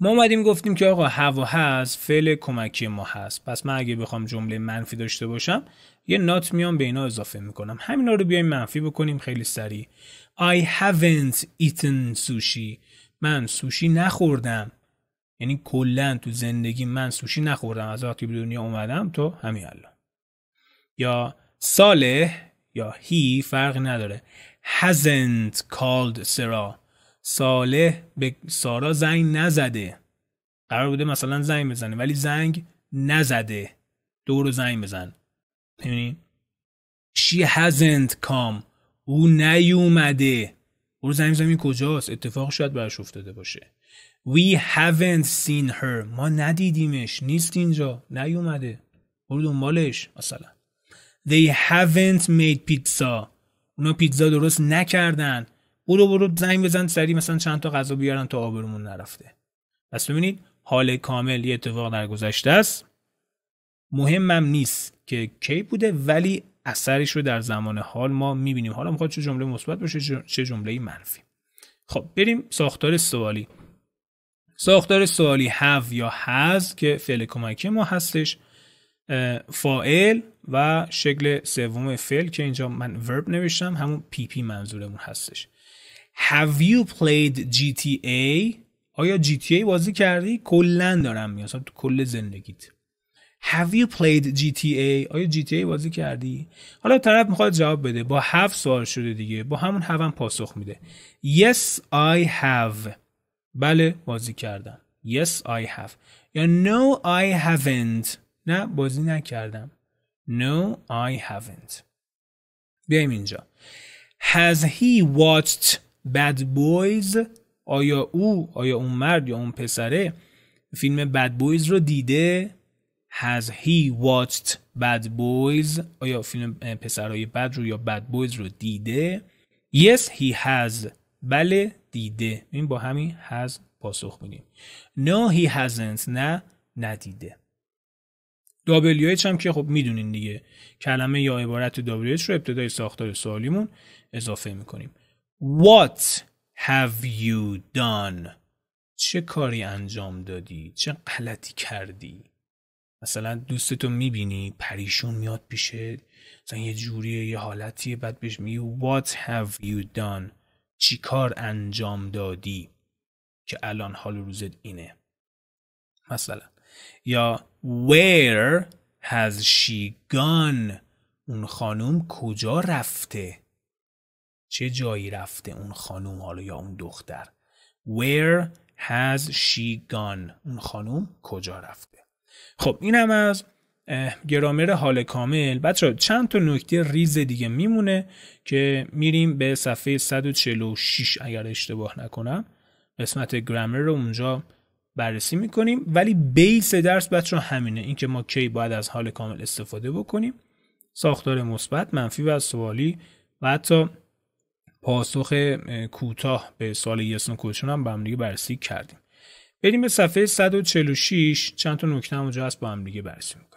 ما اومدیم گفتیم که آقا هوا هست فعل کمکی ما هست پس من اگه بخوام جمله منفی داشته باشم یه نات میام به اینا اضافه میکنم همینا رو بیایم منفی بکنیم خیلی سریع I haven't eaten sushi من سوشی نخوردم یعنی کلا تو زندگی من سوشی نخوردم از وقتی به دنیا اومدم تو همین الان یا ساله یا هی فرق نداره hasn't called سرا ساله به سارا زنگ نزده قرار بوده مثلا زنگ بزنه ولی زنگ نزده دور زنگ بزن ببینید she hasn't come او نیومده او زنگ زمین کجاست اتفاق شاید براش افتاده باشه We haven't seen her ما ندیدیمش نیست اینجا نیومده برو دنبالش مثلا They haven't made pizza اونا پیتزا درست نکردن برو برو زنگ بزن سری مثلا چند تا غذا بیارن تا آبرمون نرفته پس ببینید حال کامل یه اتفاق در گذشته است مهمم نیست که کی بوده ولی اثرش رو در زمان حال ما میبینیم حالا میخواد چه جمله مثبت باشه چه جمله منفی خب بریم ساختار سوالی ساختار سوالی have یا has که فعل کمکی ما هستش فائل و شکل سوم فعل که اینجا من ورب نوشتم همون پی پی منظورمون هستش Have you played GTA? آیا GTA بازی کردی؟ کلا دارم میگم تو کل زندگیت Have you played GTA? آیا GTA بازی کردی؟ حالا طرف میخواد جواب بده با have سوال شده دیگه با همون have پاسخ میده Yes I have بله بازی کردم Yes I have یا No I haven't نه بازی نکردم No I haven't بیایم اینجا Has he watched Bad Boys آیا او آیا اون مرد یا اون پسره فیلم Bad Boys رو دیده Has he watched Bad Boys آیا فیلم پسرهای بد رو یا Bad Boys رو دیده Yes he has بله دیده این با همین has پاسخ میدیم no he hasn't نه ندیده WH هم که خب میدونین دیگه کلمه یا عبارت WH رو ابتدای ساختار سوالیمون اضافه میکنیم What have you done? چه کاری انجام دادی؟ چه غلطی کردی؟ مثلا دوستتو میبینی پریشون میاد پیشه مثلا یه جوریه یه حالتیه بعد بهش میگی What have you done? چیکار انجام دادی که الان حال روزت اینه مثلا یا where has she gone اون خانم کجا رفته چه جایی رفته اون خانم حالا یا اون دختر where has she gone اون خانم کجا رفته خب این هم از گرامر حال کامل بچه چند تا نکته ریز دیگه میمونه که میریم به صفحه 146 اگر اشتباه نکنم قسمت گرامر رو اونجا بررسی میکنیم ولی بیس درس بچه همینه اینکه ما کی باید از حال کامل استفاده بکنیم ساختار مثبت منفی و سوالی و حتی پاسخ کوتاه به سوال یسن کوچون هم با هم دیگه بررسی کردیم بریم به صفحه 146 چند تا نکته هم اونجا هست با هم دیگه بررسی میکنیم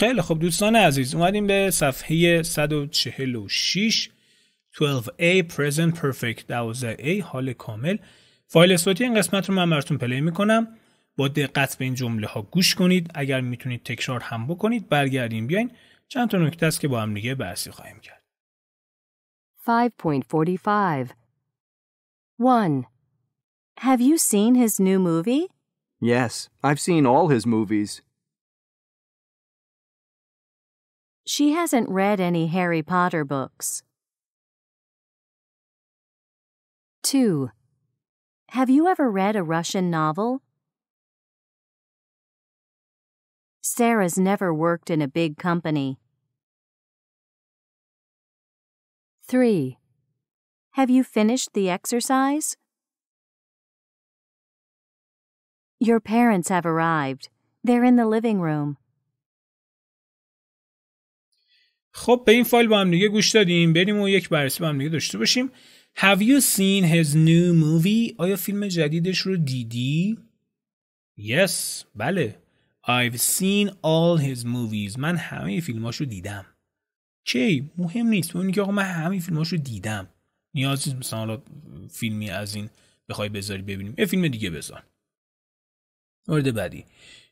خیلی خب دوستان عزیز اومدیم به صفحه 146 12A Present Perfect 12A حال کامل فایل صوتی این قسمت رو من براتون پلی میکنم با دقت به این جمله ها گوش کنید اگر میتونید تکرار هم بکنید برگردیم بیاین چند تا نکته است که با هم دیگه بررسی خواهیم کرد 5.45 1. Have you seen his new movie? Yes, I've seen all his movies. She hasn't read any Harry Potter books. 2. Have you ever read a Russian novel? Sarah's never worked in a big company. 3. Have you finished the exercise? Your parents have arrived. They're in the living room. خب به این فایل با هم دیگه گوش دادیم بریم و یک بررسی با هم دیگه داشته باشیم Have you seen his new movie? آیا فیلم جدیدش رو دیدی؟ Yes, بله. I've seen all his movies. من همه فیلماش رو دیدم. چی مهم نیست. اون که آقا من همه فیلماش رو دیدم. نیازی نیست مثلا فیلمی از این بخوای بذاری ببینیم. یه فیلم دیگه بذار. مورد بعدی.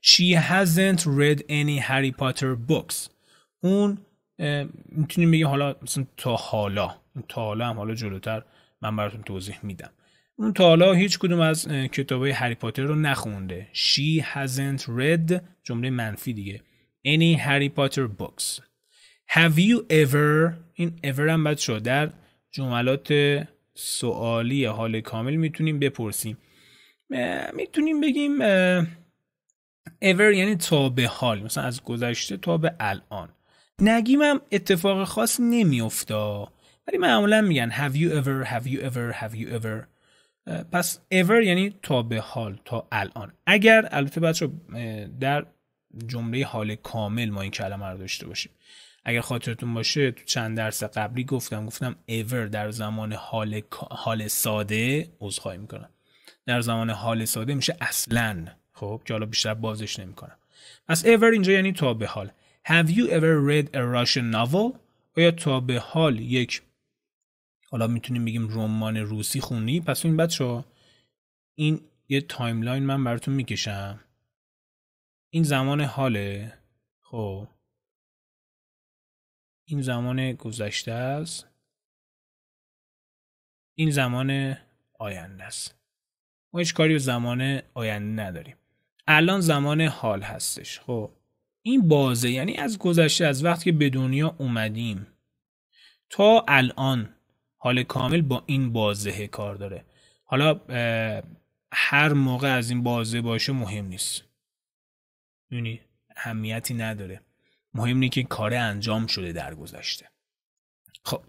She hasn't read any Harry Potter books. اون میتونیم بگیم حالا مثلا تا حالا تا حالا هم حالا جلوتر من براتون توضیح میدم اون تا حالا هیچ کدوم از کتاب هری پاتر رو نخونده She hasn't read جمله منفی دیگه Any Harry Potter books Have you ever این ever هم باید شد در جملات سوالی حال کامل میتونیم بپرسیم میتونیم بگیم ever یعنی تا به حال مثلا از گذشته تا به الان هم اتفاق خاص نمیافته ولی معمولا میگن have you ever have you ever have you ever پس ever یعنی تا به حال تا الان اگر البته بچه در جمله حال کامل ما این کلمه رو داشته باشیم اگر خاطرتون باشه تو چند درس قبلی گفتم گفتم ever در زمان حال حال ساده عذرخواهی میکنم در زمان حال ساده میشه اصلا خب که حالا بیشتر بازش نمیکنم پس ever اینجا یعنی تا به حال Have you ever read a Russian novel? آیا تا به حال یک حالا میتونیم بگیم رمان روسی خونی پس این بچه این یه تایملاین من براتون میکشم این زمان حاله خب این زمان گذشته است این زمان آینده است ما هیچ کاری به زمان آینده نداریم الان زمان حال هستش خب این بازه یعنی از گذشته از وقتی که به دنیا اومدیم تا الان حال کامل با این بازه کار داره حالا هر موقع از این بازه باشه مهم نیست یعنی همیتی نداره مهم نیست که کار انجام شده در گذشته خب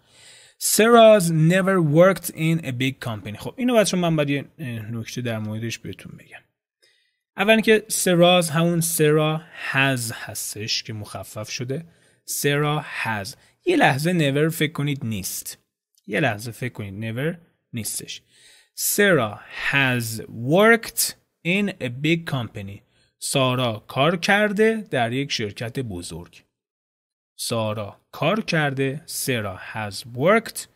سراز never worked in a big company خب اینو بچه من باید یه نکته در موردش بهتون بگم اول که سراز همون سرا هز هستش که مخفف شده سرا هز یه لحظه نور فکر کنید نیست یه لحظه فکر کنید نور نیستش سرا has ورکت این a big کامپنی سارا کار کرده در یک شرکت بزرگ سارا کار کرده سرا has ورکت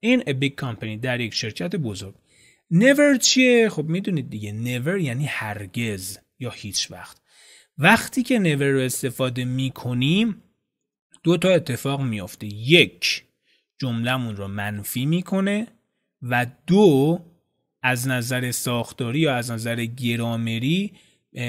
این a big کامپنی در یک شرکت بزرگ never چیه خب میدونید دیگه never یعنی هرگز یا هیچ وقت وقتی که never رو استفاده میکنیم دو تا اتفاق میافته یک جملهمون رو منفی میکنه و دو از نظر ساختاری یا از نظر گرامری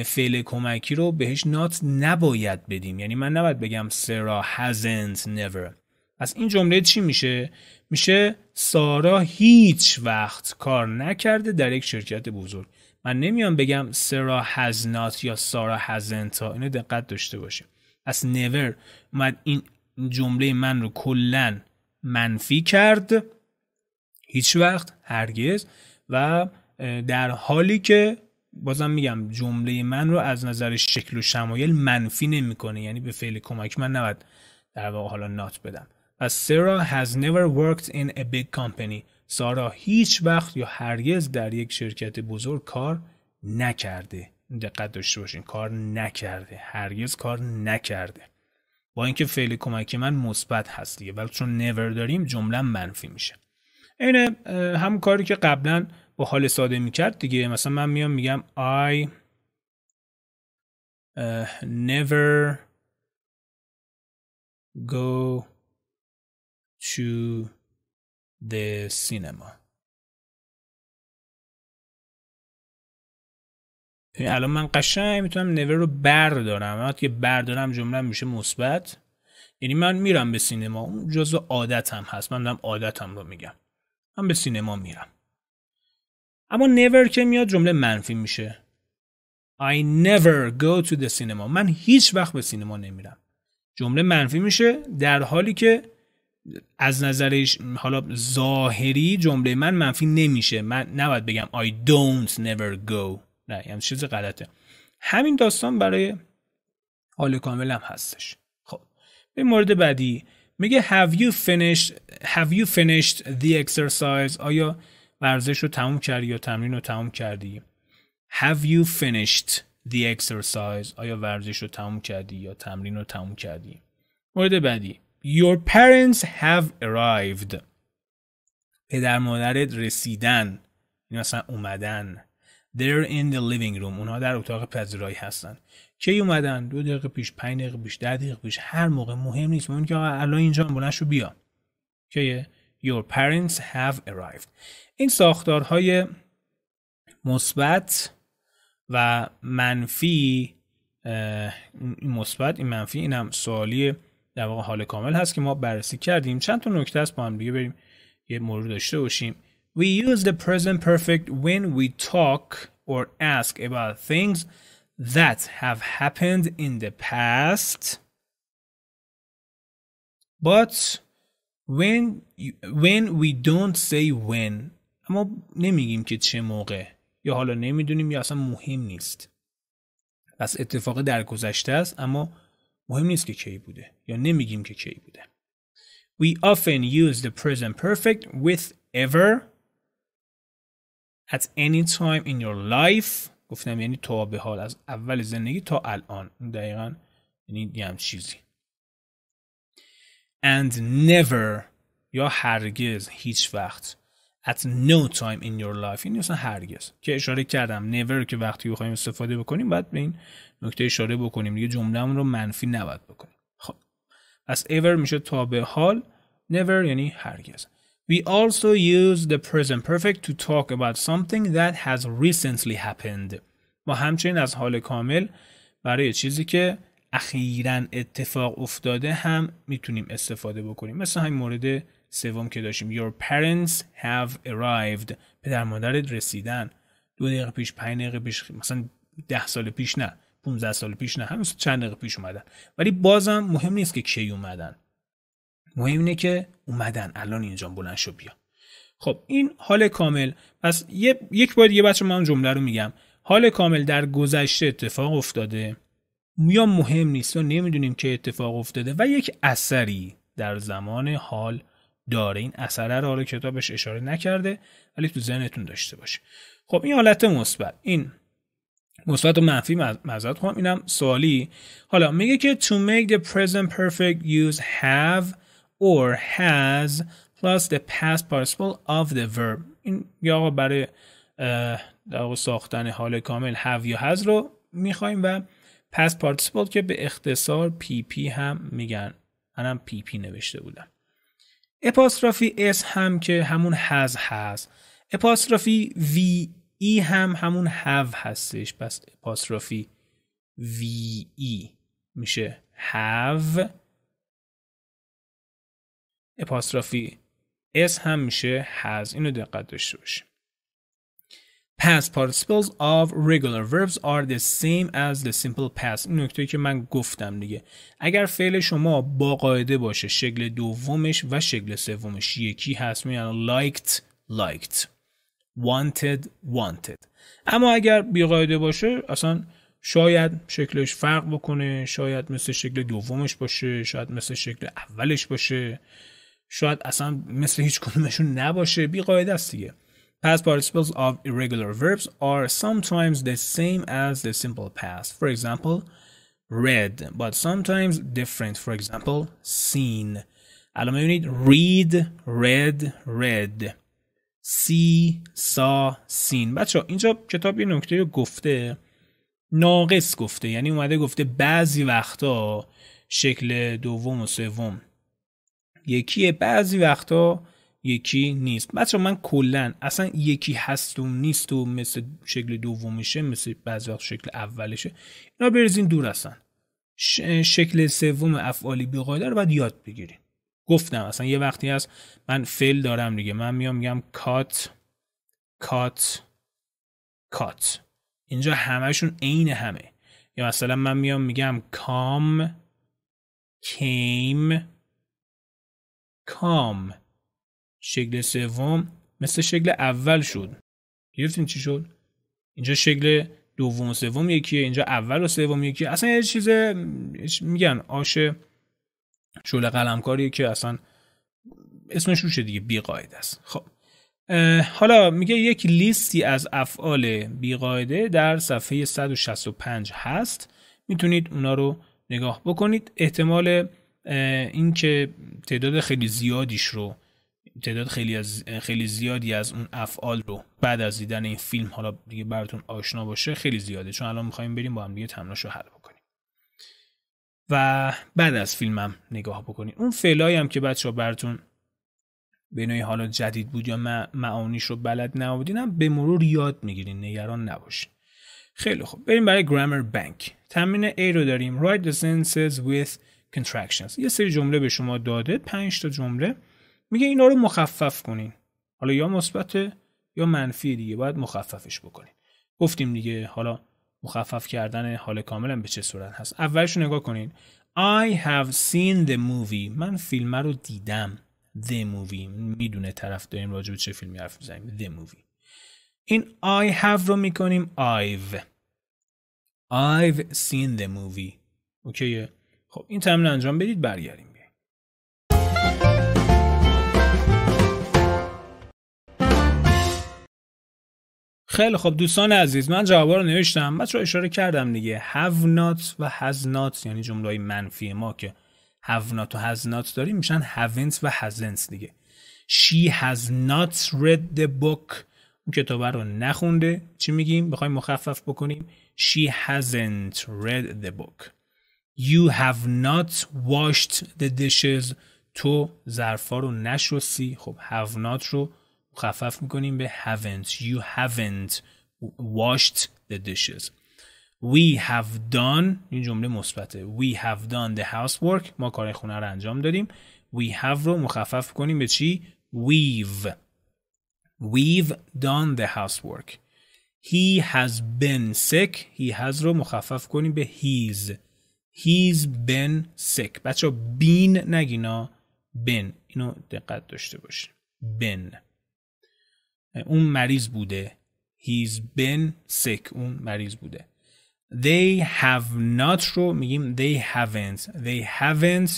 فعل کمکی رو بهش نات نباید بدیم یعنی من نباید بگم سرا hasn't never از این جمله چی میشه؟ میشه سارا هیچ وقت کار نکرده در یک شرکت بزرگ من نمیام بگم سرا هزنات یا سارا هزنتا اینو دقت داشته باشیم پس نور اومد این جمله من رو کلا منفی کرد هیچ وقت هرگز و در حالی که بازم میگم جمله من رو از نظر شکل و شمایل منفی نمیکنه یعنی به فعل کمک من نباید در واقع حالا نات بدم As has never worked in a big company. سارا هیچ وقت یا هرگز در یک شرکت بزرگ کار نکرده. دقت داشته باشین کار نکرده. هرگز کار نکرده. با اینکه فعل کمک من مثبت هست دیگه ولی چون never داریم جمله منفی میشه. اینه هم کاری که قبلا با حال ساده میکرد دیگه مثلا من میام میگم I never go to the cinema یعنی الان من قشنگ میتونم نور رو بردارم وقتی که بردارم جمله میشه مثبت یعنی من میرم به سینما اون جزء عادتم هست من دارم عادتم رو میگم من به سینما میرم اما never که میاد جمله منفی میشه I never go to the cinema من هیچ وقت به سینما نمیرم جمله منفی میشه در حالی که از نظرش حالا ظاهری جمله من منفی نمیشه من نباید بگم I don't never go نه یعنی چیز غلطه همین داستان برای حال کامل هم هستش خب به مورد بعدی میگه have you finished have you finished the exercise آیا ورزش رو تموم کردی یا تمرین رو تموم کردی have you finished the exercise آیا ورزش رو تموم کردی یا تمرین رو تموم کردی مورد بعدی Your parents have arrived. پدر مادرت رسیدن. این یعنی مثلا اومدن. They're in the living room. اونها در اتاق پذیرایی هستن. کی اومدن؟ دو دقیقه پیش، پنج دقیقه پیش، ده دقیقه پیش، هر موقع مهم نیست. مهم که الان اینجا بلند شو بیا. کیه؟ Your parents have arrived. این ساختارهای مثبت و منفی مثبت این منفی این هم سوالی در واقع حال کامل هست که ما بررسی کردیم چند تا نکته است با هم دیگه بریم یه مرور داشته باشیم We use the present perfect when we talk or ask about things that have happened in the past. But when you, when we don't say when اما نمیگیم که چه موقع یا حالا نمیدونیم یا اصلا مهم نیست. پس اتفاق در گذشته است اما مهم نیست که کی بوده یا نمیگیم که کی بوده We often use the present perfect with ever at any time in your life گفتم یعنی تا به حال از اول زندگی تا الان دقیقا یعنی یه چیزی and never یا هرگز هیچ وقت at no time in your life این یعنی اصلا هرگز که اشاره کردم never که وقتی بخوایم استفاده بکنیم باید به این نکته اشاره بکنیم دیگه جملهمون رو منفی نباید بکنیم خب پس ever میشه تا به حال never یعنی هرگز We also use the present perfect to talk about something that has recently happened ما همچنین از حال کامل برای چیزی که اخیرا اتفاق افتاده هم میتونیم استفاده بکنیم مثل همین مورد سوم که داشتیم Your parents have arrived پدر مادرت رسیدن دو دقیقه پیش پنج دقیقه پیش مثلا ده سال پیش نه 15 سال پیش نه هنوز چند دقیقه پیش اومدن ولی بازم مهم نیست که کی اومدن مهم اینه که اومدن الان اینجا بلند شو بیا خب این حال کامل پس یه، یک بار دیگه بچه من جمله رو میگم حال کامل در گذشته اتفاق افتاده یا مهم نیست و نمیدونیم که اتفاق افتاده و یک اثری در زمان حال داره این اثر رو حالا کتابش اشاره نکرده ولی تو ذهنتون داشته باشه خب این حالت مثبت این مثبت و منفی مزد خواهم اینم سوالی حالا میگه که to make the present perfect use have or has plus the past participle of the verb این یا برای در ساختن حال کامل have یا has رو میخوایم و past participle که به اختصار PP هم میگن منم PP نوشته بودم اپاسترافی اس هم که همون هز هست اپاسترافی وی ای e هم همون هف هستش پس اپاسترافی وی ای e میشه هف، اپاسترافی اس هم میشه هز اینو دقت داشته باشیم past participles of regular verbs are the same as the simple past این نکته که من گفتم دیگه اگر فعل شما با قاعده باشه شکل دومش و شکل سومش یکی هست میگن liked liked wanted wanted اما اگر بی قاعده باشه اصلا شاید شکلش فرق بکنه شاید مثل شکل دومش باشه شاید مثل شکل اولش باشه شاید اصلا مثل هیچ کدومشون نباشه بی قاعده است دیگه Past participles of irregular verbs are sometimes the same as the simple past. For example, read, but sometimes different. For example, seen. علامه read, read, read. see, saw, seen. بچه اینجا کتاب یه نکته رو گفته ناقص گفته یعنی اومده گفته بعضی وقتا شکل دوم و سوم یکیه بعضی وقتا یکی نیست بچه من کلا اصلا یکی هست و نیست و مثل شکل دومشه مثل بعضی شکل اولشه اینا برزین دور هستن شکل سوم افعالی بیقاعده رو باید یاد بگیریم گفتم اصلا یه وقتی هست من فعل دارم دیگه من میام میگم کات کات کات اینجا همهشون عین همه یا مثلا من میام میگم کام کیم کام شکل سوم مثل شکل اول شد گرفتین چی شد اینجا شکل دوم و سوم یکیه اینجا اول و سوم یکیه اصلا یه چیز میگن آش شله قلمکاریه که اصلا اسمش روشه دیگه بی است خب حالا میگه یک لیستی از افعال بیقاعده در صفحه 165 هست میتونید اونا رو نگاه بکنید احتمال اینکه تعداد خیلی زیادیش رو تعداد خیلی از خیلی زیادی از اون افعال رو بعد از دیدن این فیلم حالا دیگه براتون آشنا باشه خیلی زیاده چون الان میخوایم بریم با هم دیگه رو حل بکنیم و بعد از فیلمم نگاه بکنیم اون فعلایی هم که بچه ها براتون به نوعی حالا جدید بود یا معانیش رو بلد نبودین هم به مرور یاد میگیرین نگران نباشین خیلی خوب بریم برای گرامر بانک تمرین A رو داریم write the sentences with contractions یه سری جمله به شما داده 5 تا جمله میگه اینا رو مخفف کنین حالا یا مثبت یا منفی دیگه باید مخففش بکنین گفتیم دیگه حالا مخفف کردن حال کاملا به چه صورت هست اولش نگاه کنین I have seen the movie من فیلم رو دیدم The movie میدونه طرف داریم راجع به چه فیلمی حرف میزنیم The movie این I have رو میکنیم I've I've seen the movie اوکیه خب این تمرین انجام بدید برگردیم خیلی خب دوستان عزیز من جواب رو نوشتم بچا اشاره کردم دیگه have not و has not یعنی جمله منفی ما که have not و has not داریم میشن haven't و hasn't دیگه she has نات read the book اون کتاب رو نخونده چی میگیم بخوایم مخفف بکنیم she hasn't read the book you have not washed the dishes تو ظرفا رو نشستی خب have not رو مخفف میکنیم به haven't you haven't washed the dishes we have done این جمله مثبته we have done the housework ما کار خونه رو انجام دادیم we have رو مخفف کنیم به چی we've we've done the housework he has been sick he has رو مخفف کنیم به he's he's been sick بچه ها been نگینا been اینو دقت داشته باشه been اون مریض بوده he's been sick اون مریض بوده they have not رو میگیم they haven't they haven't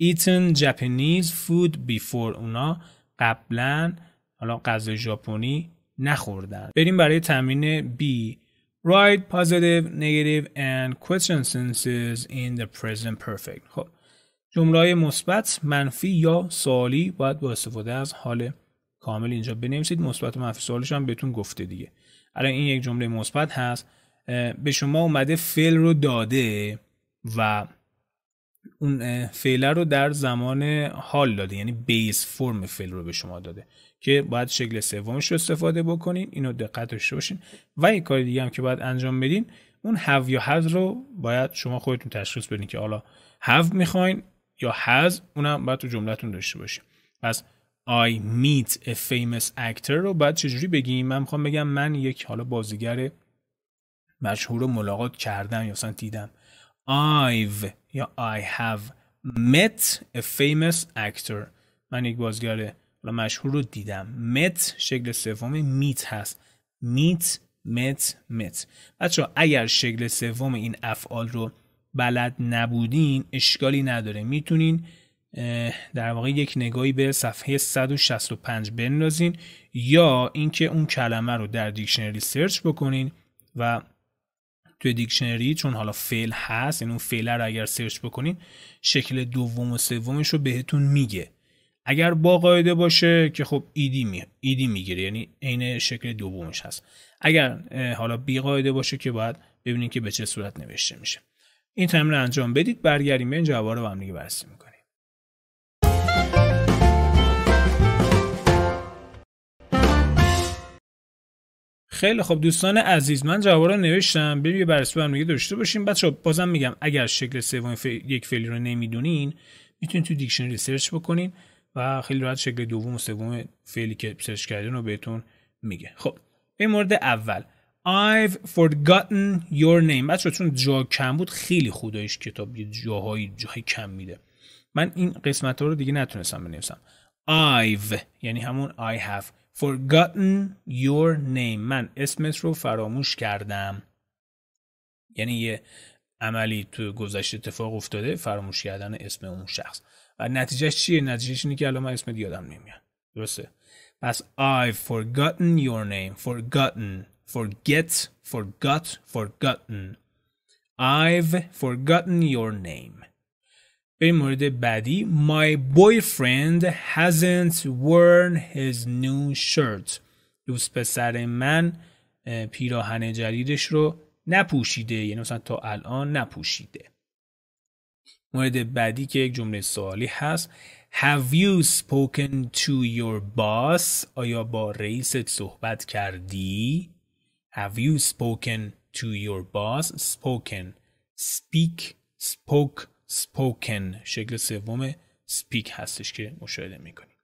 eaten Japanese food before اونا قبلا حالا غذای ژاپنی نخوردن بریم برای تمرین B write positive negative and question sentences in the present perfect خب جمله مثبت منفی یا سوالی باید با استفاده از حال کامل اینجا بنویسید مثبت منفی سوالش هم بهتون گفته دیگه الان این یک جمله مثبت هست به شما اومده فعل رو داده و اون فعل رو در زمان حال داده یعنی بیس فرم فعل رو به شما داده که باید شکل سومش رو استفاده بکنین اینو دقت داشته باشین و یک کار دیگه هم که باید انجام بدین اون هف یا هز رو باید شما خودتون تشخیص بدین که حالا هف میخواین یا هز اونم باید تو جملتون داشته باشین پس I meet a famous actor رو بعد چجوری بگیم من میخوام بگم من یک حالا بازیگر مشهور رو ملاقات کردم یا مثلا دیدم I've یا I have met a famous actor من یک بازیگر حالا مشهور رو دیدم met شکل سوم meet هست meet مت مت بچه اگر شکل سوم این افعال رو بلد نبودین اشکالی نداره میتونین در واقع یک نگاهی به صفحه 165 بندازین یا اینکه اون کلمه رو در دیکشنری سرچ بکنین و توی دیکشنری چون حالا فعل هست این یعنی اون فعل رو اگر سرچ بکنین شکل دوم و سومش رو بهتون میگه اگر با قاعده باشه که خب ایدی, می... ایدی میگیره یعنی عین شکل دومش هست اگر حالا بی قاعده باشه که باید ببینید که به چه صورت نوشته میشه این تمرین انجام بدید برگردیم این جواب رو هم دیگه بررسی خیلی خب دوستان عزیز من جواب رو نوشتم بریم یه بررسی برنامه داشته باشیم بچه خب، بازم میگم اگر شکل سوم ف... یک فعلی رو نمیدونین میتونین تو دیکشنری سرچ بکنین و خیلی راحت شکل دوم و سوم فعلی که سرچ کردین رو بهتون میگه خب این مورد اول I've forgotten your name بچه چون جا کم بود خیلی خدایش کتاب یه جاهایی جاهای کم میده من این قسمت ها رو دیگه نتونستم بنویسم I've یعنی همون I have forgotten your name من اسمت رو فراموش کردم یعنی یه عملی تو گذشته اتفاق افتاده فراموش کردن اسم اون شخص و نتیجهش چیه نتیجهش اینه که الان من اسمت یادم نمیاد درسته پس I've forgotten your name forgotten forget forgot forgotten I've forgotten your name بریم مورد بعدی My boyfriend hasn't worn his new shirt دوست پسر من پیراهن جدیدش رو نپوشیده یعنی مثلا تا الان نپوشیده مورد بعدی که یک جمله سوالی هست Have you spoken to your boss? آیا با رئیست صحبت کردی؟ Have you spoken to your boss? Spoken Speak Spoke spoken شکل سوم speak هستش که مشاهده میکنیم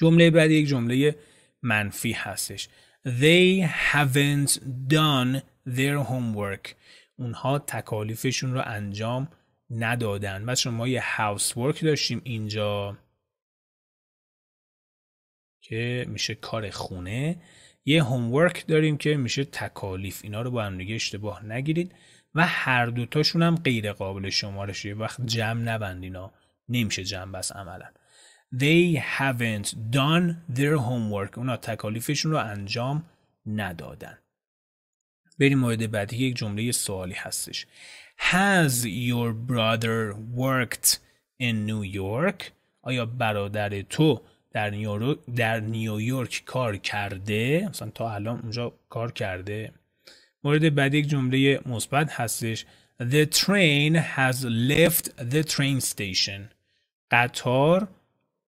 جمله بعدی یک جمله منفی هستش They haven't done their homework اونها تکالیفشون رو انجام ندادن مثلا ما یه housework داشتیم اینجا که میشه کار خونه یه homework داریم که میشه تکالیف اینا رو با هم اشتباه نگیرید و هر دوتاشون هم غیر قابل یه وقت جمع نبندینا نمیشه جمع بس عملا They haven't done their homework اونا تکالیفشون رو انجام ندادن بریم مورد بعدی یک جمله سوالی هستش Has your brother worked in New York? آیا برادر تو در, نیورو... در نیویورک کار کرده؟ مثلا تا الان اونجا کار کرده؟ مورد بعدی یک جمله مثبت هستش The train has left the train station. قطار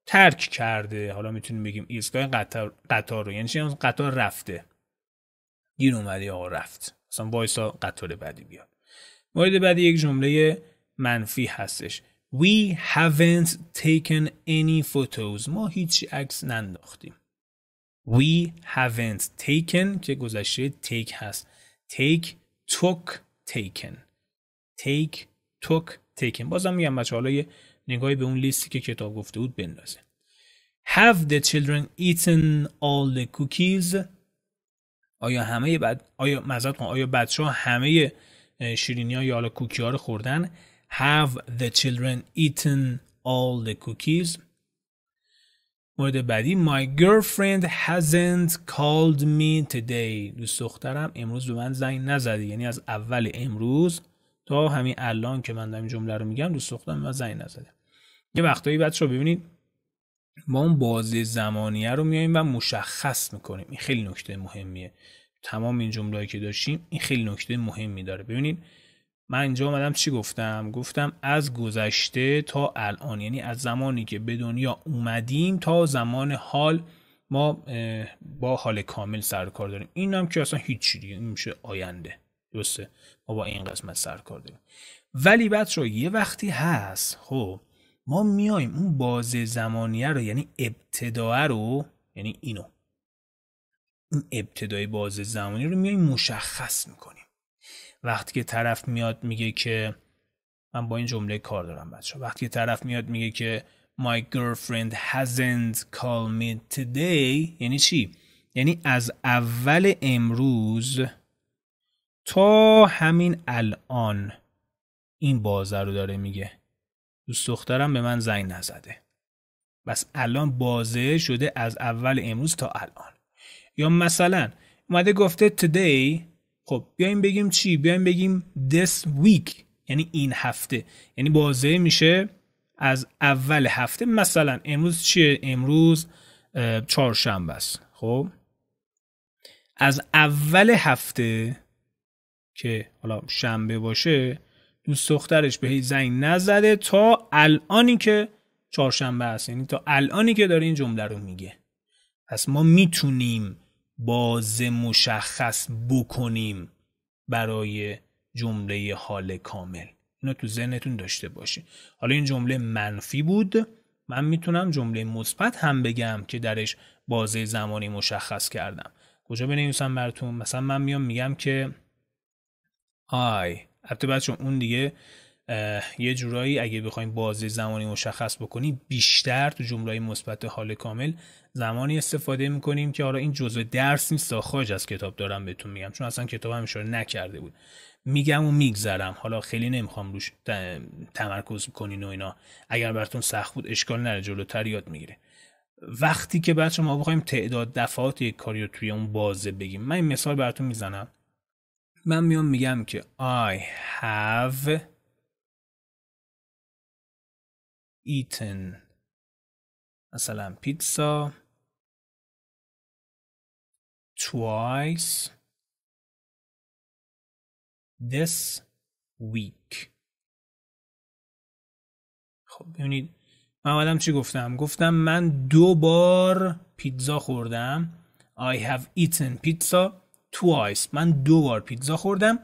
ترک کرده. حالا میتونیم بگیم ایستگاه قطار, رو. یعنی قطار رفته. گیر اومده یا رفت. مثلا وایسا قطار بعدی بیاد. مورد بعدی یک جمله منفی هستش. We haven't taken any photos. ما هیچ عکس ننداختیم. We haven't taken که گذشته take هست. take took taken take took taken بازم میگم بچه حالا یه نگاهی به اون لیستی که کتاب گفته بود بندازه have the children eaten all the cookies آیا همه بعد آیا مزد آیا بچه ها همه شیرینی ها یا حالا کوکی ها رو خوردن have the children eaten all the cookies مورد بعدی My girlfriend hasn't called me today دوست دخترم امروز به من زنگ نزده یعنی از اول امروز تا همین الان که من دارم جمله رو میگم دوست دخترم به زنگ نزده یه وقتایی بچه رو ببینید ما اون بازی زمانیه رو میاییم و مشخص میکنیم این خیلی نکته مهمیه تمام این جملهایی که داشتیم این خیلی نکته مهمی داره ببینید من اینجا اومدم چی گفتم گفتم از گذشته تا الان یعنی از زمانی که به دنیا اومدیم تا زمان حال ما با حال کامل سر کار داریم این هم که اصلا هیچ دیگه این میشه آینده درسته ما با این قسمت سر کار داریم ولی بچه یه وقتی هست خب ما میاییم اون باز زمانیه رو یعنی ابتدایه رو یعنی اینو این ابتدای باز زمانی رو میایم مشخص میکنیم وقتی که طرف میاد میگه که من با این جمله کار دارم بچه وقتی که طرف میاد میگه که My girlfriend hasn't called me today یعنی چی؟ یعنی از اول امروز تا همین الان این بازه رو داره میگه دوست دخترم به من زنگ نزده بس الان بازه شده از اول امروز تا الان یا مثلا اومده گفته today خب بیایم بگیم چی بیایم بگیم this week یعنی این هفته یعنی بازه میشه از اول هفته مثلا امروز چیه امروز چهارشنبه است خب از اول هفته که حالا شنبه باشه دوست دخترش به زنگ نزده تا الانی که چهارشنبه است یعنی تا الانی که داره این جمله رو میگه پس ما میتونیم باز مشخص بکنیم برای جمله حال کامل اینو تو ذهنتون داشته باشین حالا این جمله منفی بود من میتونم جمله مثبت هم بگم که درش بازه زمانی مشخص کردم کجا بنویسم براتون مثلا من میام میگم که آی البته بچه اون دیگه یه جورایی اگه بخوایم بازه زمانی مشخص بکنیم بیشتر تو جمله مثبت حال کامل زمانی استفاده میکنیم که حالا این جزء درس نیست خارج از کتاب دارم بهتون میگم چون اصلا کتاب هم اشاره نکرده بود میگم و میگذرم حالا خیلی نمیخوام روش تمرکز کنین و اینا اگر براتون سخت بود اشکال نره جلوتر یاد میگیره وقتی که بعد ما بخوایم تعداد دفعات یک کاری رو توی اون بازه بگیم من این مثال براتون میزنم من میام میگم که I have eaten مثلا پیتزا twice this week خب ببینید من آدم چی گفتم گفتم من دو بار پیتزا خوردم I have eaten pizza twice من دو بار پیتزا خوردم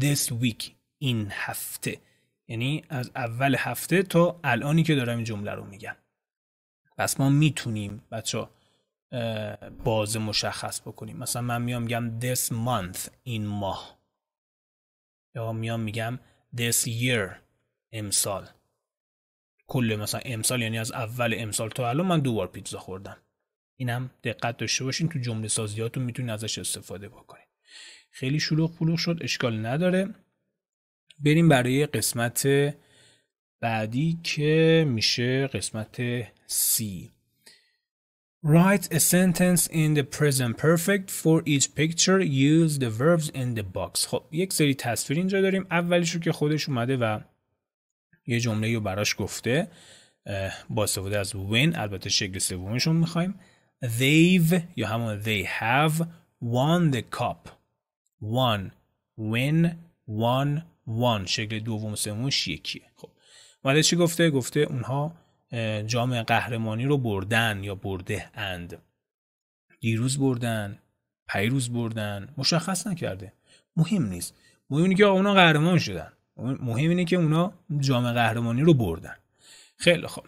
this week این هفته یعنی از اول هفته تا الانی که دارم این جمله رو میگم پس ما میتونیم بچه باز مشخص بکنیم مثلا من میام میگم this month این ماه یا میام میگم this year امسال کل مثلا امسال یعنی از اول امسال تا الان من دو بار پیتزا خوردم اینم دقت داشته باشین تو جمله سازیاتون میتونین ازش استفاده بکنین خیلی شلوغ پلوغ شد اشکال نداره بریم برای قسمت بعدی که میشه قسمت C Write a sentence in the present perfect for each picture use the verbs in the box خب یک سری تصویر اینجا داریم اولیش رو که خودش اومده و یه جمله رو براش گفته با استفاده از when البته شکل سومش رو میخوایم they've یا همون they have won the cup won win won وان شکل دوم و سومش یکیه خب ولی چی گفته گفته اونها جام قهرمانی رو بردن یا برده اند دیروز بردن پیروز بردن مشخص نکرده مهم نیست مهم اینه که اونا قهرمان شدن مهم اینه که اونا جام قهرمانی رو بردن خیلی خوب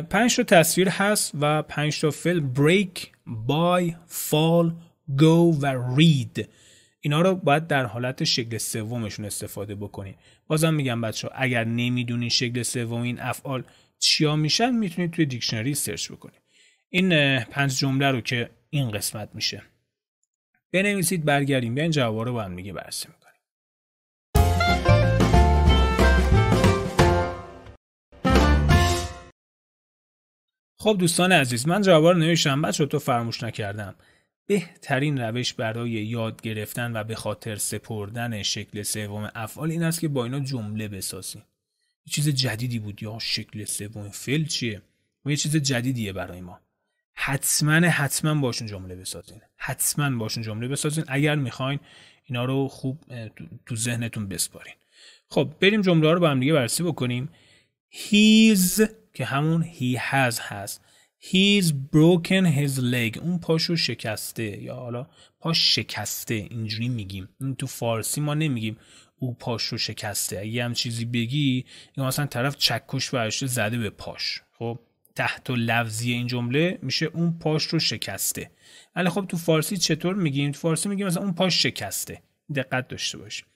پنج تا تصویر هست و پنج تا فعل break, buy, fall, go و read اینا رو باید در حالت شکل سومشون استفاده بکنید بازم میگم بچه ها اگر نمیدونین شکل سوم این افعال چیا میشن میتونید توی دیکشنری سرچ بکنید این پنج جمله رو که این قسمت میشه بنویسید برگردیم بیاین جواب رو با هم میگه بررسی میکنیم خب دوستان عزیز من جواب رو نوشتم بچه تو فراموش نکردم بهترین روش برای یاد گرفتن و به خاطر سپردن شکل سوم افعال این است که با اینا جمله بسازیم یه چیز جدیدی بود یا شکل سوم فعل چیه و یه چیز جدیدیه برای ما حتما حتما باشون جمله بسازین حتما باشون جمله بسازین اگر میخواین اینا رو خوب تو ذهنتون بسپارین خب بریم جمله رو با هم دیگه بررسی بکنیم هیز که همون هی هز هست He's broken his leg اون پاشو شکسته یا حالا پاش شکسته اینجوری میگیم این تو فارسی ما نمیگیم او پاشو شکسته اگه هم چیزی بگی مثلا طرف چکش برشته زده به پاش خب تحت و لفظی این جمله میشه اون پاش رو شکسته ولی خب تو فارسی چطور میگیم تو فارسی میگیم مثلا اون پاش شکسته دقت داشته باشیم.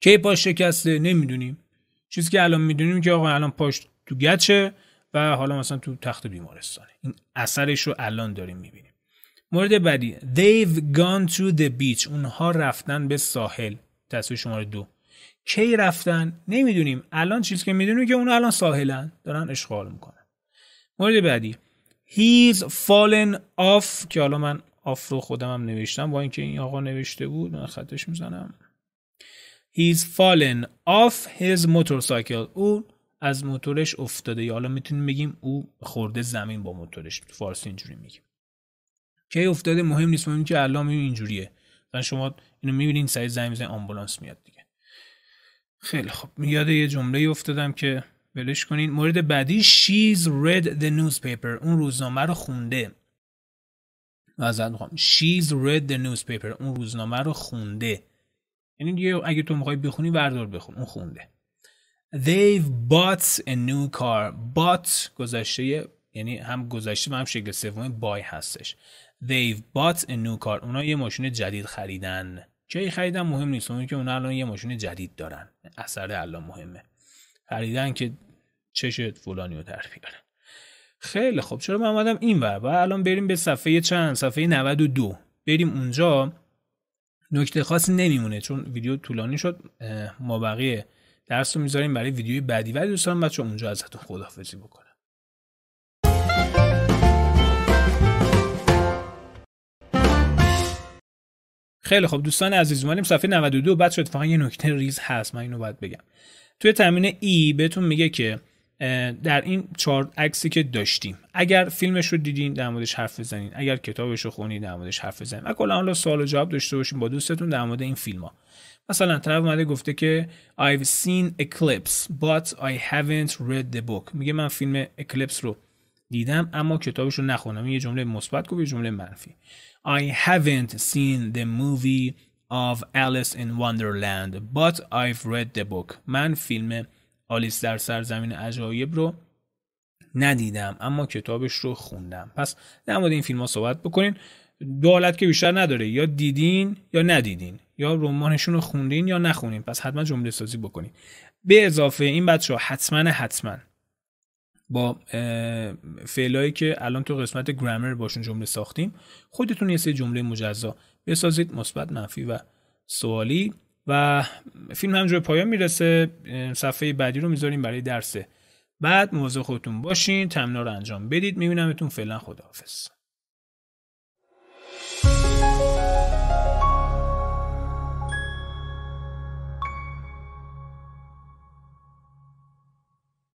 کی پاش شکسته نمیدونیم چیزی که الان میدونیم که آقا الان پاش تو گچه و حالا مثلا تو تخت بیمارستانه این اثرش رو الان داریم میبینیم مورد بعدی They've gone to the beach اونها رفتن به ساحل تصویر شماره دو کی رفتن نمیدونیم الان چیز که میدونیم که اون الان ساحلن دارن اشغال میکنن مورد بعدی He's fallen off که حالا من آف رو خودم هم نوشتم با اینکه این آقا نوشته بود من خطش میزنم He's fallen off his motorcycle او از موتورش افتاده یا حالا میتونیم بگیم او خورده زمین با موتورش تو فارسی اینجوری میگیم کی افتاده مهم نیست مهم که الان اینجوریه مثلا شما اینو میبینین سعی زمین میزنه آمبولانس میاد دیگه خیلی خب میاد یه جمله افتادم که ولش کنین مورد بعدی she's read the newspaper اون روزنامه رو خونده از میخوام she's read the newspaper اون روزنامه رو خونده یعنی دیگه اگه تو میخوای بخونی وردار بخون اون خونده They've bought a new car. Bought گذشته یعنی هم گذشته و هم شکل سوم بای هستش. They've bought a new car. اونا یه ماشین جدید خریدن. کی خریدن مهم نیست اون که اونا الان یه ماشین جدید دارن. اثر الان مهمه. خریدن که چش فلانی رو در بیاره. خیلی خب چرا من اومدم این ور و الان بریم به صفحه چند صفحه 92 بریم اونجا نکته خاصی نمیمونه چون ویدیو طولانی شد ما بقیه درس رو میذاریم برای ویدیوی بعدی ولی دوستان بچه اونجا ازتون خداحافظی بکنم خیلی خب دوستان عزیز اومدیم صفحه 92 شد فقط یه نکته ریز هست من اینو باید بگم توی تمرین ای e بهتون میگه که در این چهار عکسی که داشتیم اگر فیلمش رو دیدین در موردش حرف بزنین اگر کتابش رو خونید در موردش حرف بزنین و کلا حالا سوال و جواب داشته باشیم با دوستتون در مورد این فیلم ها مثلا طرف اومده گفته که I've seen Eclipse but I haven't read the book میگه من فیلم Eclipse رو دیدم اما کتابش رو نخوندم یه جمله مثبت گفت یه جمله منفی I haven't seen the movie of Alice in Wonderland but I've read the book من فیلم آلیس در سرزمین عجایب رو ندیدم اما کتابش رو خوندم پس در این فیلم ها صحبت بکنین دو حالت که بیشتر نداره یا دیدین یا ندیدین یا رمانشون رو خوندین یا نخونین پس حتما جمله سازی بکنین به اضافه این بچه ها حتما حتما با فعلایی که الان تو قسمت گرامر باشون جمله ساختیم خودتون یه سری جمله مجزا بسازید مثبت منفی و سوالی و فیلم همجور پایان میرسه صفحه بعدی رو میذاریم برای درس بعد موضوع خودتون باشین تمنا رو انجام بدید میبینمتون فعلا خداحافظ